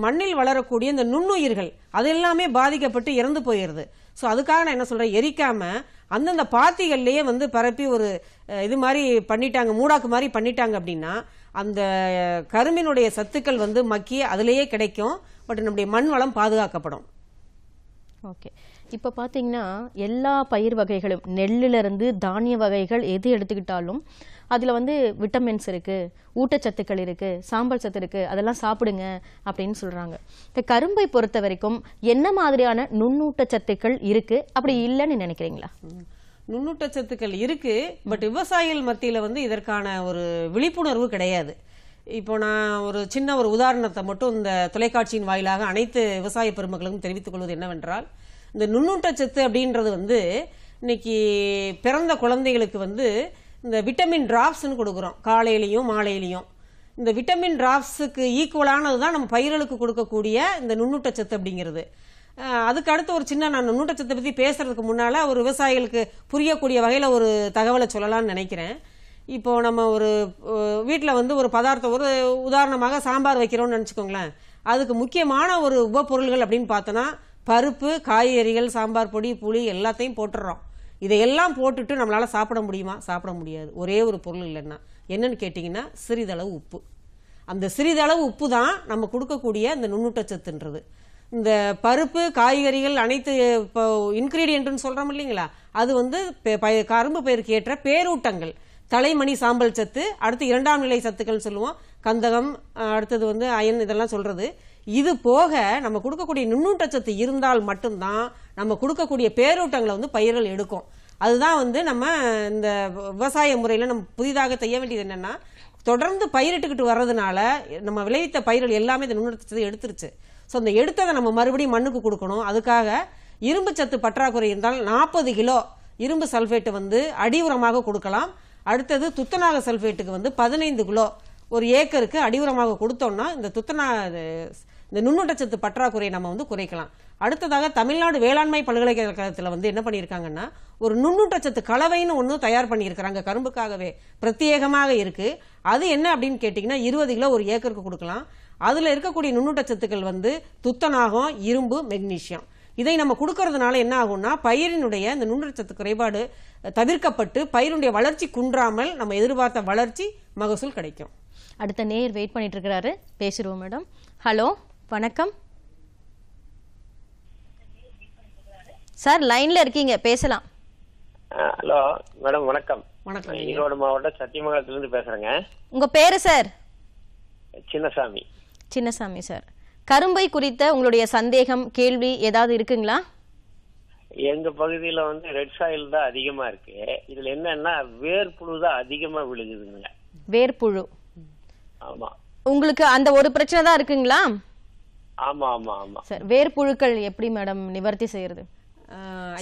மண்ணில் வளரக்கூடிய இந்த நுண்ணுயிர்கள் அது எல்லாமே பாதிக்கப்பட்டு இறந்து போயிடுது ஸோ அதுக்காக நான் என்ன சொல்றேன் எரிக்காம அந்தந்த பாத்திகள்லயே வந்து பரப்பி ஒரு இது மாதிரி பண்ணிட்டாங்க மூடாக்கு மாதிரி பண்ணிட்டாங்க அப்படின்னா அந்த கருமினுடைய சத்துக்கள் வந்து மக்கி அதுலேயே கிடைக்கும் பட் நம்முடைய மண் வளம் பாதுகாக்கப்படும் ஓகே இப்போ பார்த்தீங்கன்னா எல்லா பயிர் வகைகளும் நெல்லிலிருந்து தானிய வகைகள் எது எடுத்துக்கிட்டாலும் அதில் வந்து விட்டமின்ஸ் இருக்குது ஊட்டச்சத்துக்கள் இருக்குது சாம்பல் சத்து இருக்குது அதெல்லாம் சாப்பிடுங்க அப்படின்னு சொல்கிறாங்க இப்போ கரும்பை பொறுத்த வரைக்கும் என்ன மாதிரியான நுண்ணூட்டச்சத்துக்கள் இருக்குது அப்படி இல்லைன்னு நினைக்கிறீங்களா நுண்ணூட்டச்சத்துக்கள் இருக்குது பட் விவசாயிகள் மத்தியில் வந்து இதற்கான ஒரு விழிப்புணர்வு கிடையாது இப்போ நான் ஒரு சின்ன ஒரு உதாரணத்தை மட்டும் இந்த தொலைக்காட்சியின் வாயிலாக அனைத்து விவசாய பெருமக்களுக்கும் தெரிவித்துக் கொள்வது என்னவென்றால் இந்த நுண்ணூட்டச்சத்து அப்படின்றது வந்து இன்னைக்கு பிறந்த குழந்தைகளுக்கு வந்து இந்த விட்டமின் டிராப்ஸ்ன்னு கொடுக்குறோம் காலையிலையும் மாலையிலையும் இந்த விட்டமின் டிராப்ஸுக்கு ஈக்குவலானது தான் நம்ம பயிர்களுக்கு கொடுக்கக்கூடிய இந்த நுண்ணூட்டச்சத்து அப்படிங்கிறது அதுக்கு அடுத்து ஒரு சின்ன நான் நுண்ணூட்டச்சத்தை பற்றி பேசுகிறதுக்கு முன்னால் ஒரு விவசாயிகளுக்கு புரியக்கூடிய வகையில் ஒரு தகவலை சொல்லலாம்னு நினைக்கிறேன் இப்போது நம்ம ஒரு வீட்டில் வந்து ஒரு பதார்த்தம் ஒரு உதாரணமாக சாம்பார் வைக்கிறோம்னு நினச்சிக்கோங்களேன் அதுக்கு முக்கியமான ஒரு உபப்பொருள்கள் அப்படின்னு பார்த்தோன்னா பருப்பு காய்கறிகள் சாம்பார் பொடி புளி எல்லாத்தையும் போட்டுடுறோம் இதையெல்லாம் போட்டுட்டு நம்மளால் சாப்பிட முடியுமா சாப்பிட முடியாது ஒரே ஒரு பொருள் இல்லைன்னா என்னன்னு கேட்டிங்கன்னா சிறிதளவு உப்பு அந்த சிறிதளவு உப்பு தான் நம்ம கொடுக்கக்கூடிய இந்த நுண்ணூட்டச்சத்துன்றது இந்த பருப்பு காய்கறிகள் அனைத்து இப்போ இன்க்ரீடியன்ட்னு சொல்கிறோம் இல்லைங்களா அது வந்து கரும்பு பயிருக்கு ஏற்ற பேரூட்டங்கள் தலைமணி சாம்பல் சத்து அடுத்து இரண்டாம் நிலை சத்துக்கள் சொல்லுவோம் கந்தகம் அடுத்தது வந்து அயன் இதெல்லாம் சொல்கிறது இது போக நம்ம கொடுக்கக்கூடிய நுண்ணூட்டச்சத்து இருந்தால் மட்டும்தான் நம்ம கொடுக்கக்கூடிய பேரூட்டங்களை வந்து பயிர்கள் எடுக்கும் அதுதான் வந்து நம்ம இந்த விவசாய முறையில் நம்ம புதிதாக செய்ய வேண்டியது என்னென்னா தொடர்ந்து பயிரிட்டுக்கிட்டு வர்றதுனால நம்ம விளைவித்த பயிர்கள் எல்லாமே இந்த நுண்ணூட்டச்சத்தை எடுத்துருச்சு ஸோ அந்த எடுத்ததை நம்ம மறுபடியும் மண்ணுக்கு கொடுக்கணும் அதுக்காக இரும்பு சத்து பற்றாக்குறை இருந்தால் நாற்பது கிலோ இரும்பு சல்ஃபேட்டு வந்து அடி உரமாக கொடுக்கலாம் அடுத்தது துத்தநாக சல்ஃபேட்டுக்கு வந்து பதினைந்து கிலோ ஒரு ஏக்கருக்கு அடி உரமாக கொடுத்தோம்னா இந்த துத்தநா இந்த நுண்ணூட்டச்சத்து பற்றாக்குறையை நம்ம வந்து குறைக்கலாம் அடுத்ததாக தமிழ்நாடு வேளாண்மை பல்கலைக்கழகத்தில் வந்து என்ன பண்ணியிருக்காங்கன்னா ஒரு நுண்ணூட்டச்சத்து கலவைன்னு ஒன்று தயார் பண்ணியிருக்கிறாங்க கரும்புக்காகவே பிரத்யேகமாக இருக்குது அது என்ன அப்படின்னு கேட்டிங்கன்னா இருபது கிலோ ஒரு ஏக்கருக்கு கொடுக்கலாம் அதில் இருக்கக்கூடிய நுண்ணூட்டச்சத்துக்கள் வந்து துத்தநாகம் இரும்பு மெக்னீஷியம் இதை நம்ம கொடுக்கறதுனால என்ன ஆகும்னா பயிரினுடைய இந்த நுண்ணூட்டச்சத்து குறைபாடு தவிர்க்கப்பட்டு பயிருடைய வளர்ச்சி குன்றாமல் நம்ம எதிர்பார்த்த வளர்ச்சி மகசூல் கிடைக்கும் அடுத்த நேர் வெயிட் பண்ணிட்டு இருக்கிறாரு பேசிடுவோம் மேடம் ஹலோ வணக்கம் சார் லைன்ல இருக்கீங்க பேசலாம் ஹலோ மேடம் வணக்கம் வணக்கம் ஈரோடு மாவட்டம் சத்தியமங்கலத்துல இருந்து பேசுறேங்க உங்க பேரு சார் சின்னசாமி சின்னசாமி சார் கரும்பை குறித்த உங்களுடைய சந்தேகம் கேள்வி ஏதாவது இருக்குங்களா எங்க பகுதியில வந்து ரெட் சாயில் தான் அதிகமா இருக்கு இதுல என்னன்னா வேர்புழு தான் அதிகமா விழுகுதுங்க வேர்புழு ஆமா உங்களுக்கு அந்த ஒரு பிரச்சனை தான் இருக்குங்களா ஆமா ஆமா ஆமா சார் வேர் புழுக்கள் எப்படி மேடம் நிவர்த்தி செய்யறது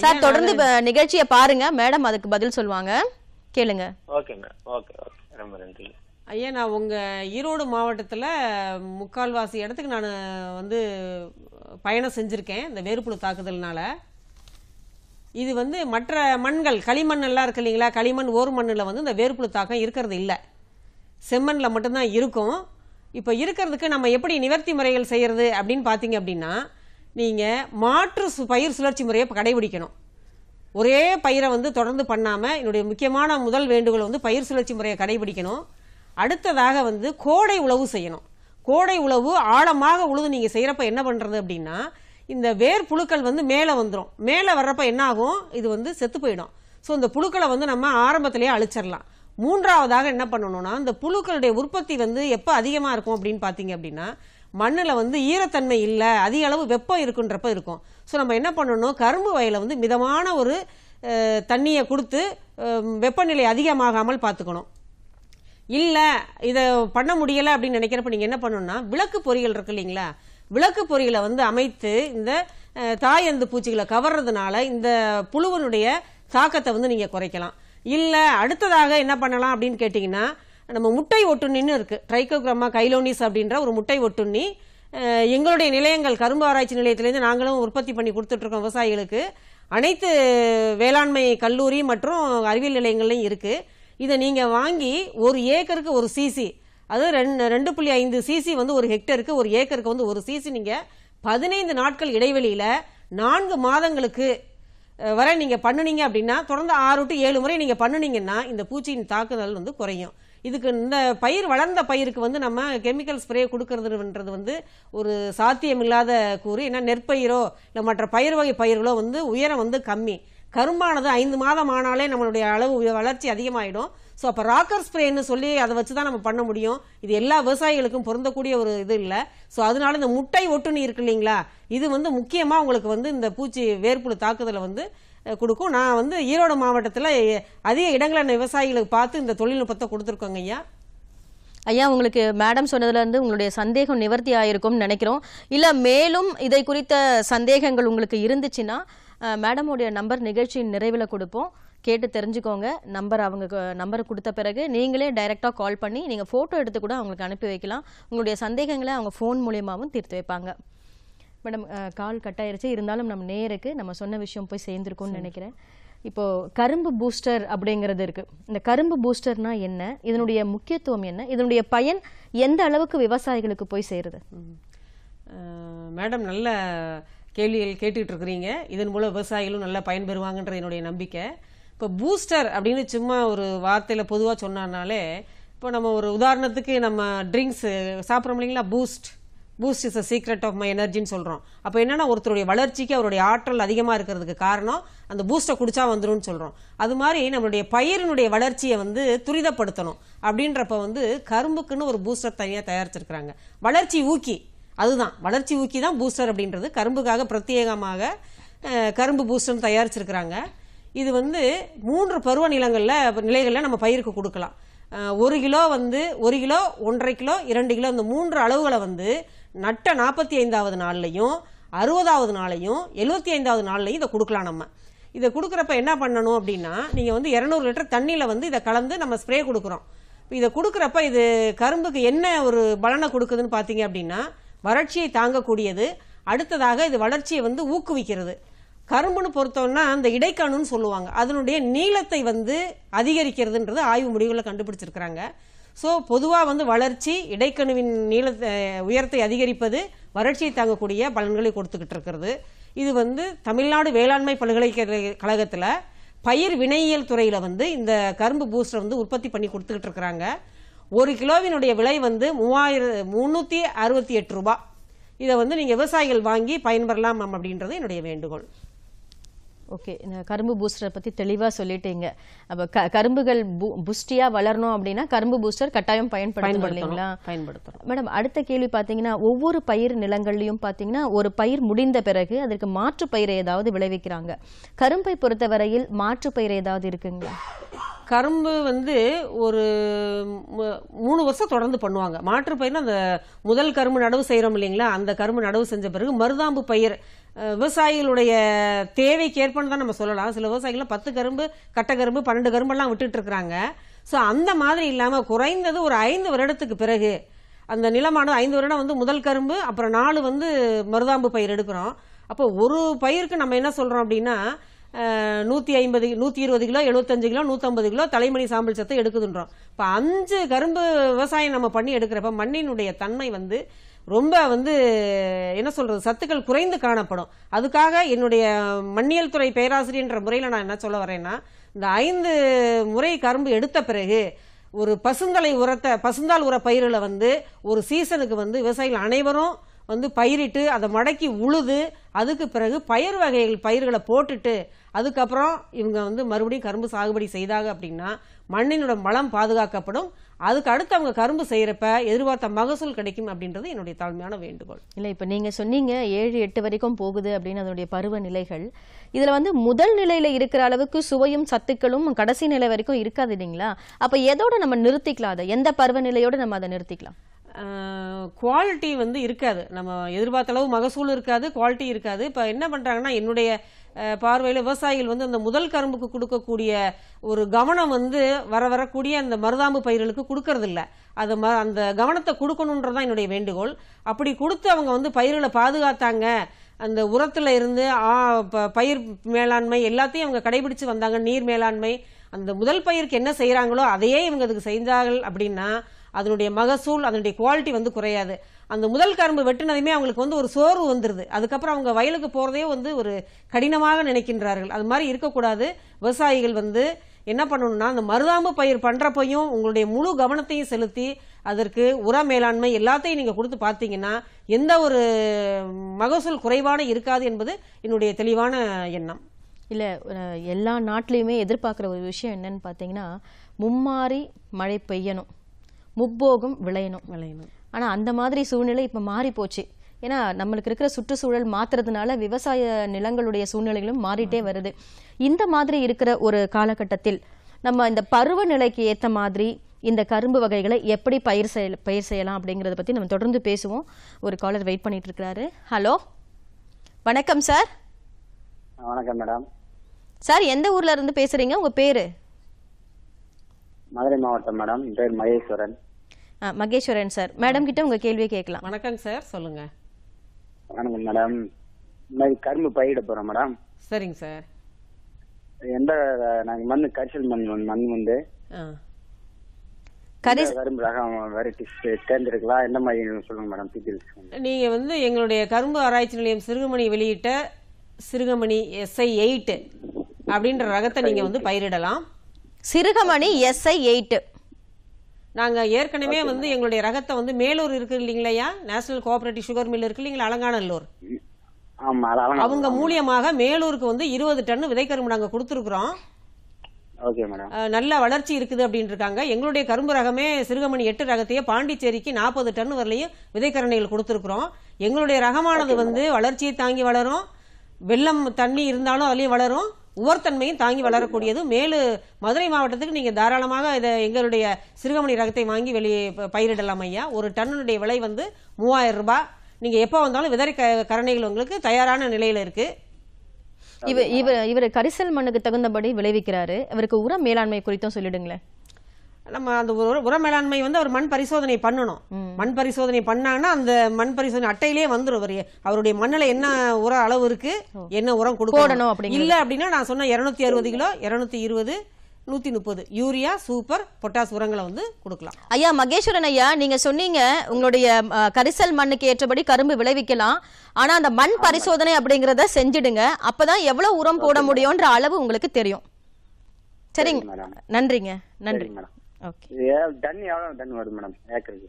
சார் தொடர்ந்து நிகழ்ச்சியை பாருங்க மேடம் அதுக்கு பதில் சொல்லுவாங்க கேளுங்க ஓகேங்க ஓகே ஓகே ரொம்ப நன்றி ஐயா நான் உங்கள் ஈரோடு மாவட்டத்தில் முக்கால்வாசி இடத்துக்கு நான் வந்து பயணம் செஞ்சுருக்கேன் இந்த வேறுபுழு தாக்குதல்னால இது வந்து மற்ற மண்கள் களிமண் எல்லாம் இருக்கு இல்லைங்களா களிமண் ஓர் மண்ணில் வந்து இந்த வேறுபுழு தாக்கம் இருக்கிறது இல்லை செம்மண்ணில் மட்டும்தான் இருக்கும் இப்போ இருக்கிறதுக்கு நம்ம எப்படி நிவர்த்தி முறைகள் செய்கிறது அப்படின்னு பார்த்தீங்க அப்படின்னா நீங்கள் மாற்று சு பயிர் சுழற்சி முறையை கடைபிடிக்கணும் ஒரே பயிரை வந்து தொடர்ந்து பண்ணாமல் என்னுடைய முக்கியமான முதல் வேண்டுகோள் வந்து பயிர் சுழற்சி முறையை கடைபிடிக்கணும் அடுத்ததாக வந்து கோடை உழவு செய்யணும் கோடை உழவு ஆழமாக உழுது நீங்கள் செய்கிறப்ப என்ன பண்ணுறது அப்படின்னா இந்த வேர் புழுக்கள் வந்து மேலே வந்துடும் மேலே வர்றப்ப என்ன ஆகும் இது வந்து செத்து போயிடும் ஸோ இந்த புழுக்களை வந்து நம்ம ஆரம்பத்திலேயே அழிச்சிடலாம் மூன்றாவதாக என்ன பண்ணணும்னா இந்த புழுக்களுடைய உற்பத்தி வந்து எப்போ அதிகமாக இருக்கும் அப்படின்னு பார்த்தீங்க அப்படின்னா மண்ணில் வந்து ஈரத்தன்மை இல்லை அதிக அளவு வெப்பம் இருக்குன்றப்ப இருக்கும் ஸோ நம்ம என்ன பண்ணணும் கரும்பு வயலை வந்து மிதமான ஒரு தண்ணியை கொடுத்து வெப்பநிலை அதிகமாகாமல் பார்த்துக்கணும் இல்லை இதை பண்ண முடியலை அப்படின்னு நினைக்கிறப்ப நீங்கள் என்ன பண்ணணும்னா விளக்கு பொறிகள் இருக்கு இல்லைங்களா விளக்கு பொறிகளை வந்து அமைத்து இந்த தாயந்து பூச்சிகளை கவர்றதுனால இந்த புழுவனுடைய தாக்கத்தை வந்து நீங்கள் குறைக்கலாம் இல்லை அடுத்ததாக என்ன பண்ணலாம் அப்படின்னு கேட்டிங்கன்னா நம்ம முட்டை ஒட்டுண்ணின்னு இருக்குது ட்ரைக்கோக்ரமா கைலோனிஸ் அப்படின்ற ஒரு முட்டை ஒட்டுண்ணி எங்களுடைய நிலையங்கள் கரும்பு ஆராய்ச்சி நிலையத்திலேருந்து நாங்களும் உற்பத்தி பண்ணி கொடுத்துட்ருக்கோம் விவசாயிகளுக்கு அனைத்து வேளாண்மை கல்லூரி மற்றும் அறிவியல் நிலையங்கள்லையும் இருக்குது இதை நீங்கள் வாங்கி ஒரு ஏக்கருக்கு ஒரு சிசி அது ரெண்டு ரெண்டு புள்ளி ஐந்து சிசி வந்து ஒரு ஹெக்டருக்கு ஒரு ஏக்கருக்கு வந்து ஒரு சிசி நீங்கள் பதினைந்து நாட்கள் இடைவெளியில் நான்கு மாதங்களுக்கு வர நீங்கள் பண்ணுனீங்க அப்படின்னா தொடர்ந்து ஆறு டு ஏழு முறை நீங்கள் பண்ணுனீங்கன்னா இந்த பூச்சியின் தாக்குதல் வந்து குறையும் இதுக்கு இந்த பயிர் வளர்ந்த பயிருக்கு வந்து நம்ம கெமிக்கல் ஸ்ப்ரே கொடுக்கறதுன்றது வந்து ஒரு சாத்தியமில்லாத கூறு ஏன்னா நெற்பயிரோ இல்லை மற்ற பயிர் வகை பயிர்களோ வந்து உயரம் வந்து கம்மி கரும்பானது ஐந்து மாதம் ஆனாலே நம்மளுடைய அளவு வளர்ச்சி அதிகமாகிடும் ஸோ அப்போ ராக்கர் ஸ்ப்ரேன்னு சொல்லி அதை வச்சு தான் நம்ம பண்ண முடியும் இது எல்லா விவசாயிகளுக்கும் பொருந்தக்கூடிய ஒரு இது இல்லை ஸோ அதனால இந்த முட்டை ஒட்டுணி இருக்கு இல்லைங்களா இது வந்து முக்கியமாக உங்களுக்கு வந்து இந்த பூச்சி வேர்ப்புழு தாக்குதலை வந்து கொடுக்கும் நான் வந்து ஈரோடு மாவட்டத்தில் அதிக இடங்களில் விவசாயிகளுக்கு பார்த்து இந்த தொழில்நுட்பத்தை கொடுத்துருக்கோங்க ஐயா ஐயா உங்களுக்கு மேடம் சொன்னதுலேருந்து உங்களுடைய சந்தேகம் நிவர்த்தி ஆயிருக்கும் நினைக்கிறோம் இல்லை மேலும் இதை குறித்த சந்தேகங்கள் உங்களுக்கு இருந்துச்சுன்னா மேடமுடைய நம்பர் நிகழ்ச்சியின் நிறைவில் கொடுப்போம் கேட்டு தெரிஞ்சுக்கோங்க நம்பர் அவங்க நம்பர் கொடுத்த பிறகு நீங்களே டைரெக்டாக கால் பண்ணி நீங்கள் ஃபோட்டோ எடுத்து கூட அவங்களுக்கு அனுப்பி வைக்கலாம் உங்களுடைய சந்தேகங்களை அவங்க ஃபோன் மூலியமாகவும் தீர்த்து வைப்பாங்க மேடம் கால் கட் ஆயிருச்சு இருந்தாலும் நம்ம நேருக்கு நம்ம சொன்ன விஷயம் போய் சேர்ந்துருக்கோம்னு நினைக்கிறேன் இப்போது கரும்பு பூஸ்டர் அப்படிங்கிறது இருக்குது இந்த கரும்பு பூஸ்டர்னா என்ன இதனுடைய முக்கியத்துவம் என்ன இதனுடைய பயன் எந்த அளவுக்கு விவசாயிகளுக்கு போய் சேருது மேடம் நல்ல கேள்விகள் கேட்டுக்கிட்டு இருக்கிறீங்க இதன் மூலம் விவசாயிகளும் நல்லா பயன்பெறுவாங்கன்ற என்னுடைய நம்பிக்கை இப்போ பூஸ்டர் அப்படின்னு சும்மா ஒரு வார்த்தையில் பொதுவாக சொன்னாலே இப்போ நம்ம ஒரு உதாரணத்துக்கு நம்ம ட்ரிங்க்ஸ் சாப்பிட்றோம் இல்லைங்களா Boost Boost is a secret of my எனர்ஜின்னு சொல்கிறோம் அப்போ என்னென்னா ஒருத்தருடைய வளர்ச்சிக்கு அவருடைய ஆற்றல் அதிகமாக இருக்கிறதுக்கு காரணம் அந்த பூஸ்ட்டை குடிச்சா வந்துடும் சொல்கிறோம் அது மாதிரி நம்மளுடைய பயிரினுடைய வளர்ச்சியை வந்து துரிதப்படுத்தணும் அப்படின்றப்ப வந்து கரும்புக்குன்னு ஒரு பூஸ்டர் தனியாக தயாரிச்சிருக்கிறாங்க வளர்ச்சி ஊக்கி அதுதான் வளர்ச்சி ஊக்கி தான் பூஸ்டர் அப்படின்றது கரும்புக்காக பிரத்யேகமாக கரும்பு பூஸ்டர்னு தயாரிச்சிருக்கிறாங்க இது வந்து மூன்று பருவநிலங்களில் நிலைகளில் நம்ம பயிருக்கு கொடுக்கலாம் ஒரு கிலோ வந்து ஒரு கிலோ ஒன்றரை கிலோ இரண்டு கிலோ இந்த மூன்று அளவுகளை வந்து நட்ட நாற்பத்தி ஐந்தாவது நாள்லையும் அறுபதாவது நாளையும் எழுபத்தி ஐந்தாவது நாள்லையும் இதை கொடுக்கலாம் நம்ம இதை கொடுக்குறப்ப என்ன பண்ணணும் அப்படின்னா நீங்கள் வந்து இரநூறு லிட்டர் தண்ணியில் வந்து இதை கலந்து நம்ம ஸ்ப்ரே கொடுக்குறோம் இதை கொடுக்குறப்ப இது கரும்புக்கு என்ன ஒரு பலனை கொடுக்குதுன்னு பார்த்தீங்க அப்படின்னா வறட்சியை தாங்கக்கூடியது அடுத்ததாக இது வளர்ச்சியை வந்து ஊக்குவிக்கிறது கரும்புன்னு பொறுத்தோம்னா அந்த இடைக்கணுன்னு சொல்லுவாங்க அதனுடைய நீளத்தை வந்து அதிகரிக்கிறதுன்றது ஆய்வு முடிவில் கண்டுபிடிச்சிருக்கிறாங்க ஸோ பொதுவாக வந்து வளர்ச்சி இடைக்கணுவின் நீளத்தை உயரத்தை அதிகரிப்பது வறட்சியை தாங்கக்கூடிய பலன்களை கொடுத்துக்கிட்டு இருக்கிறது இது வந்து தமிழ்நாடு வேளாண்மை பல்கலைக்கழகத்தில் பயிர் வினையியல் துறையில் வந்து இந்த கரும்பு பூஸ்டர் வந்து உற்பத்தி பண்ணி கொடுத்துக்கிட்டு இருக்கிறாங்க ஒரு கிலோவினுடைய விலை வந்து மூவாயிரம் முந்நூற்றி அறுபத்தி எட்டு ரூபா இதை வந்து நீங்கள் விவசாயிகள் வாங்கி பயன்பெறலாம் அப்படின்றது என்னுடைய வேண்டுகோள் ஓகே கரும்பு பூஸ்டரை பற்றி தெளிவாக சொல்லிட்டீங்க அப்போ க கரும்புகள் பூ புஷ்டியாக வளரணும் அப்படின்னா கரும்பு பூஸ்டர் கட்டாயம் பயன்படுத்தணும் இல்லைங்களா பயன்படுத்தணும் மேடம் அடுத்த கேள்வி பார்த்தீங்கன்னா ஒவ்வொரு பயிர் நிலங்கள்லையும் பார்த்தீங்கன்னா ஒரு பயிர் முடிந்த பிறகு அதற்கு மாற்று பயிரை ஏதாவது விளைவிக்கிறாங்க கரும்பை பொறுத்தவரையில் மாற்று பயிர் ஏதாவது இருக்குங்களா கரும்பு வந்து ஒரு மூணு வருஷம் தொடர்ந்து பண்ணுவாங்க மாற்று பயிர் அந்த முதல் கரும்பு நடவு செய்கிறோம் இல்லைங்களா அந்த கரும்பு நடவு செஞ்ச பிறகு மருதாம்பு பயிர் விவசாயிகளுடைய தேவைக்கு ஏற்பன்னு தான் நம்ம சொல்லலாம் சில விவசாயிகள்லாம் பத்து கரும்பு கட்டை கரும்பு பன்னெண்டு கரும்பெல்லாம் விட்டுட்டு இருக்கிறாங்க ஸோ அந்த மாதிரி இல்லாமல் குறைந்தது ஒரு ஐந்து வருடத்துக்கு பிறகு அந்த நிலமானது ஐந்து வருடம் வந்து முதல் கரும்பு அப்புறம் நாலு வந்து மருதாம்பு பயிர் எடுக்கிறோம் அப்போ ஒரு பயிருக்கு நம்ம என்ன சொல்கிறோம் அப்படின்னா நூற்றி ஐம்பது நூற்றி இருபது கிலோ எழுபத்தஞ்சு கிலோ நூற்றம்பது கிலோ தலைமணி சாம்பல் சத்து எடுக்குதுன்றோம் இப்போ அஞ்சு கரும்பு விவசாயம் நம்ம பண்ணி எடுக்கிறப்ப மண்ணினுடைய தன்மை வந்து ரொம்ப வந்து என்ன சொல்கிறது சத்துக்கள் குறைந்து காணப்படும் அதுக்காக என்னுடைய மண்ணியல் துறை பேராசிரியன்ற முறையில் நான் என்ன சொல்ல வரேன்னா இந்த ஐந்து முறை கரும்பு எடுத்த பிறகு ஒரு பசுந்தலை உரத்தை பசுந்தால் உர பயிரில் வந்து ஒரு சீசனுக்கு வந்து விவசாயிகள் அனைவரும் வந்து பயிரிட்டு அதை மடக்கி உழுது அதுக்கு பிறகு பயிர் வகைகள் பயிர்களை போட்டுட்டு அதுக்கப்புறம் இவங்க வந்து மறுபடியும் கரும்பு சாகுபடி செய்தாங்க அப்படின்னா மண்ணினோட மலம் பாதுகாக்கப்படும் அதுக்கு அடுத்து அவங்க கரும்பு செய்கிறப்ப எதிர்பார்த்த மகசூல் கிடைக்கும் அப்படின்றது என்னுடைய தாழ்மையான வேண்டுகோள் இல்லை இப்போ நீங்கள் சொன்னீங்க ஏழு எட்டு வரைக்கும் போகுது அப்படின்னு அதனுடைய பருவ நிலைகள் இதில் வந்து முதல் நிலையில் இருக்கிற அளவுக்கு சுவையும் சத்துக்களும் கடைசி நிலை வரைக்கும் இருக்காது இல்லைங்களா அப்போ எதோட நம்ம நிறுத்திக்கலாம் அதை எந்த பருவநிலையோடு நம்ம அதை நிறுத்திக்கலாம் குவாலிட்டி வந்து இருக்காது நம்ம எதிர்பார்த்த அளவு மகசூல் இருக்காது குவாலிட்டி இருக்காது இப்போ என்ன பண்ணுறாங்கன்னா என்னுடைய பார்வையில் விவசாயிகள் வந்து அந்த முதல் கரும்புக்கு கொடுக்கக்கூடிய ஒரு கவனம் வந்து வர வரக்கூடிய அந்த மருதாம்பு பயிர்களுக்கு கொடுக்கறதில்ல அது ம அந்த கவனத்தை கொடுக்கணுன்றதான் என்னுடைய வேண்டுகோள் அப்படி கொடுத்து அவங்க வந்து பயிர்களை பாதுகாத்தாங்க அந்த உரத்தில் இருந்து ஆ பயிர் மேலாண்மை எல்லாத்தையும் அவங்க கடைபிடிச்சு வந்தாங்க நீர் மேலாண்மை அந்த முதல் பயிருக்கு என்ன செய்கிறாங்களோ அதையே இவங்க அதுக்கு செஞ்சார்கள் அப்படின்னா அதனுடைய மகசூல் அதனுடைய குவாலிட்டி வந்து குறையாது அந்த முதல் கரும்பு வெட்டினதுமே அவங்களுக்கு வந்து ஒரு சோர்வு வந்துடுது அதுக்கப்புறம் அவங்க வயலுக்கு போகிறதே வந்து ஒரு கடினமாக நினைக்கின்றார்கள் அது மாதிரி இருக்கக்கூடாது விவசாயிகள் வந்து என்ன பண்ணணும்னா அந்த மருதாம்பு பயிர் பண்ணுறப்பையும் உங்களுடைய முழு கவனத்தையும் செலுத்தி அதற்கு உர மேலாண்மை எல்லாத்தையும் நீங்கள் கொடுத்து பார்த்தீங்கன்னா எந்த ஒரு மகசூல் குறைவான இருக்காது என்பது என்னுடைய தெளிவான எண்ணம் இல்லை எல்லா நாட்டிலையுமே எதிர்பார்க்குற ஒரு விஷயம் என்னன்னு பார்த்தீங்கன்னா மும்மாறி மழை பெய்யணும் முப்போகம் விளையணும் விளையணும் ஆனால் அந்த மாதிரி சூழ்நிலை இப்போ மாறி போச்சு ஏன்னா நம்மளுக்கு இருக்கிற சுற்றுச்சூழல் மாத்துறதுனால விவசாய நிலங்களுடைய சூழ்நிலைகளும் மாறிட்டே வருது இந்த மாதிரி இருக்கிற ஒரு காலகட்டத்தில் நம்ம இந்த பருவநிலைக்கு ஏற்ற மாதிரி இந்த கரும்பு வகைகளை எப்படி பயிர் செய்ய பயிர் செய்யலாம் அப்படிங்கிறத பற்றி நம்ம தொடர்ந்து பேசுவோம் ஒரு காலர் வெயிட் பண்ணிட்டு இருக்கிறாரு ஹலோ வணக்கம் சார் வணக்கம் மேடம் சார் எந்த ஊர்ல இருந்து பேசுறீங்க உங்க பேரு மதுரை மாவட்டம் மேடம் பேர் மகேஸ்வரன் மகேஸ்வரன் சார் மேடம் கிட்ட உங்க கேள்வியை கேட்கலாம் வணக்கம் சார் சொல்லுங்க வணக்கம் மேடம் மாதிரி கரும்பு பயிரிட போறோம் மேடம் சரிங்க சார் எந்த நாங்க மண் கரிசல் மண் மண் வந்து கரும்பு ரகம் வெரைட்டிஸ் தேர்ந்தெடுக்கலாம் எந்த மாதிரி சொல்லுங்க மேடம் டீட்டெயில்ஸ் நீங்க வந்து எங்களுடைய கரும்பு ஆராய்ச்சி நிலையம் சிறுகமணி வெளியிட்ட சிறுகமணி எஸ்ஐ எயிட் அப்படின்ற ரகத்தை நீங்க வந்து பயிரிடலாம் சிறுகமணி எஸ்ஐ எயிட் நாங்கள் ஏற்கனவே வந்து எங்களுடைய ரகத்தை வந்து மேலூர் இருக்கு இல்லைங்களையா நேஷனல் கோஆபரேட்டிவ் சுகர் மில் இருக்கு இல்லைங்களா அலங்காநல்லூர் அவங்க மூலியமாக மேலூருக்கு வந்து இருபது டன் விதைக்கரும்பு நாங்கள் கொடுத்துருக்குறோம் நல்ல வளர்ச்சி இருக்குது அப்படின்னு இருக்காங்க எங்களுடைய கரும்பு ரகமே சிறுகமணி எட்டு ரகத்தையே பாண்டிச்சேரிக்கு நாற்பது டன் வரலையும் விதைக்கரணைகள் கொடுத்துருக்குறோம் எங்களுடைய ரகமானது வந்து வளர்ச்சியை தாங்கி வளரும் வெள்ளம் தண்ணி இருந்தாலும் அதுலேயும் வளரும் உவர்த்தன்மையும் தாங்கி வளரக்கூடியது மேலு மதுரை மாவட்டத்துக்கு நீங்கள் தாராளமாக இதை எங்களுடைய சிறுகமணி ரகத்தை வாங்கி வெளியே பயிரிடலாம் ஐயா ஒரு டன்னுடைய விலை வந்து மூவாயிரம் ரூபாய் நீங்கள் எப்போ வந்தாலும் விதரை க கரணைகள் உங்களுக்கு தயாரான நிலையில் இருக்குது இவர் இவர் இவர் கரிசல் மண்ணுக்கு தகுந்தபடி விளைவிக்கிறாரு இவருக்கு உர மேலாண்மை குறித்தும் சொல்லிடுங்களேன் நம்ம அந்த உர மேலாண்மை வந்து அவர் மண் பரிசோதனை பண்ணணும் மண் பரிசோதனை பண்ணாங்கன்னா அந்த மண் பரிசோதனை அட்டையிலேயே வந்துடும் அவர் அவருடைய மண்ணில் என்ன உர அளவு இருக்கு என்ன உரம் கொடுக்கணும் அப்படி இல்லை அப்படின்னா நான் சொன்ன இரநூத்தி அறுபது கிலோ இரநூத்தி இருபது நூத்தி முப்பது யூரியா சூப்பர் பொட்டாஸ் உரங்களை வந்து கொடுக்கலாம் ஐயா மகேஸ்வரன் ஐயா நீங்க சொன்னீங்க உங்களுடைய கரிசல் மண்ணுக்கு ஏற்றபடி கரும்பு விளைவிக்கலாம் ஆனா அந்த மண் பரிசோதனை அப்படிங்கறத செஞ்சிடுங்க அப்பதான் எவ்வளவு உரம் போட முடியும்ன்ற அளவு உங்களுக்கு தெரியும் சரிங்க நன்றிங்க நன்றி டன் மேடம் ஏக்கருக்கு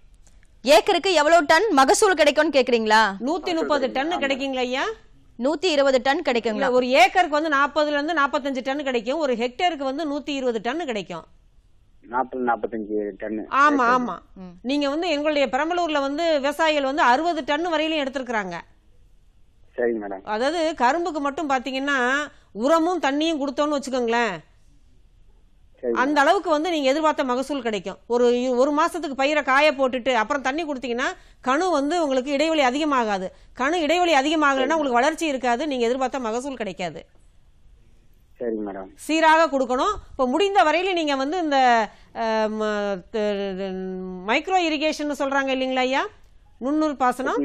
ஏக்கருக்கு எவ்வளவு டன் மகசூல் கிடைக்கும்னு கேக்குறீங்களா நூத்தி முப்பது டன் கிடைக்குங்களா ஐயா நூத்தி இருபது டன் கிடைக்குங்களா ஒரு ஏக்கருக்கு வந்து நாற்பதுல இருந்து நாற்பத்தஞ்சு டன் கிடைக்கும் ஒரு ஹெக்டேருக்கு வந்து நூத்தி இருபது டன் கிடைக்கும் நாற்பது நாற்பத்தஞ்சு டன் ஆமா ஆமா நீங்க வந்து எங்களுடைய பெரம்பலூர்ல வந்து விவசாயிகள் வந்து அறுபது டன் வரையிலும் எடுத்திருக்கிறாங்க சரிங்க மேடம் அதாவது கரும்புக்கு மட்டும் பாத்தீங்கன்னா உரமும் தண்ணியும் கொடுத்தோன்னு வச்சுக்கோங்களேன் அந்த அளவுக்கு வந்து நீங்க எதிர்பார்த்த மகசூல் கிடைக்கும் ஒரு ஒரு மாசத்துக்கு பயிரை காய போட்டுட்டு அப்புறம் தண்ணி கொடுத்தீங்கன்னா கணு வந்து உங்களுக்கு இடைவெளி அதிகமாகாது கணு இடைவெளி அதிகமாகலைன்னா உங்களுக்கு வளர்ச்சி இருக்காது நீங்க எதிர்பார்த்த மகசூல் கிடைக்காது மேடம் சீராக கொடுக்கணும் இப்போ முடிந்த வரையில நீங்க வந்து இந்த மைக்ரோ இரிகேஷன் சொல்றாங்க இல்லைங்களா ஐயா நுண்ணூர் பாசனம்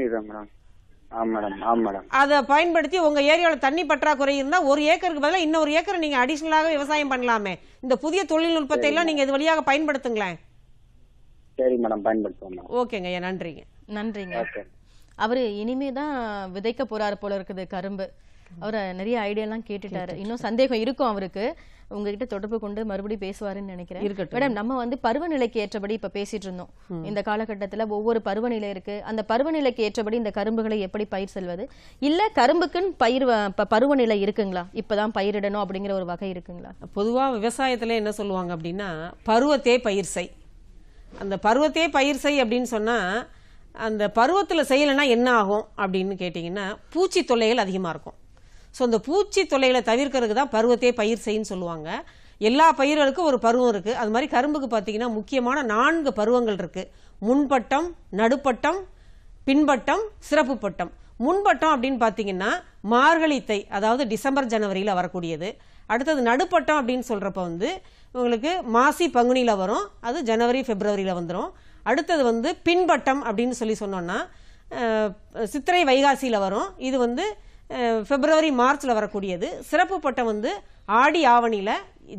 அதை பயன்படுத்தி உங்க ஏரியாவில் தண்ணி பற்றாக்குறை இருந்தா ஒரு ஏக்கருக்கு பதிலாக இன்னொரு ஏக்கர் நீங்க அடிஷனலாக விவசாயம் பண்ணலாமே இந்த புதிய தொழில்நுட்பத்தை எல்லாம் நீங்க இது வழியாக பயன்படுத்துங்களேன் சரி மேடம் பயன்படுத்துவோம் ஓகேங்க நன்றிங்க நன்றிங்க அவரு இனிமே தான் விதைக்க போறாரு போல இருக்குது கரும்பு அவர் நிறைய ஐடியாலாம் கேட்டுட்டாரு இன்னும் சந்தேகம் இருக்கும் அவருக்கு உங்ககிட்ட தொடர்பு கொண்டு மறுபடியும் பேசுவாருன்னு நினைக்கிறேன் மேடம் நம்ம வந்து பருவநிலைக்கு ஏற்றபடி இப்ப பேசிட்டு இருந்தோம் இந்த காலகட்டத்துல ஒவ்வொரு பருவநிலை இருக்கு அந்த பருவநிலைக்கு ஏற்றபடி இந்த கரும்புகளை எப்படி பயிர் செல்வது இல்ல கரும்புக்குன்னு பயிர் பருவநிலை இருக்குங்களா இப்பதான் பயிரிடணும் அப்படிங்கிற ஒரு வகை இருக்குங்களா பொதுவா விவசாயத்துல என்ன சொல்லுவாங்க அப்படின்னா பருவத்தே பயிர் செய் அந்த பருவத்தே பயிர் செய் அப்படின்னு சொன்னா அந்த பருவத்தில் செய்யலைன்னா என்ன ஆகும் அப்படின்னு கேட்டிங்கன்னா பூச்சி தொல்லைகள் அதிகமாக இருக்கும் ஸோ அந்த பூச்சி தொலைகளை தவிர்க்கிறதுக்கு தான் பருவத்தையே பயிர் செய்யுன்னு சொல்லுவாங்க எல்லா பயிர்களுக்கும் ஒரு பருவம் இருக்குது அது மாதிரி கரும்புக்கு பார்த்தீங்கன்னா முக்கியமான நான்கு பருவங்கள் இருக்குது முன்பட்டம் நடுப்பட்டம் பின்பட்டம் சிறப்பு பட்டம் முன்பட்டம் அப்படின்னு பார்த்தீங்கன்னா மார்கழித்தை அதாவது டிசம்பர் ஜனவரியில் வரக்கூடியது அடுத்தது நடுப்பட்டம் அப்படின்னு சொல்கிறப்ப வந்து உங்களுக்கு மாசி பங்குனியில் வரும் அது ஜனவரி பிப்ரவரியில் வந்துடும் அடுத்தது வந்து பின்பட்டம் அப்படின்னு சொல்லி சொன்னோன்னா சித்திரை வைகாசியில் வரும் இது வந்து பிப்ரவரி மார்ச்சில் வரக்கூடியது சிறப்பு பட்டம் வந்து ஆடி ஆவணியில்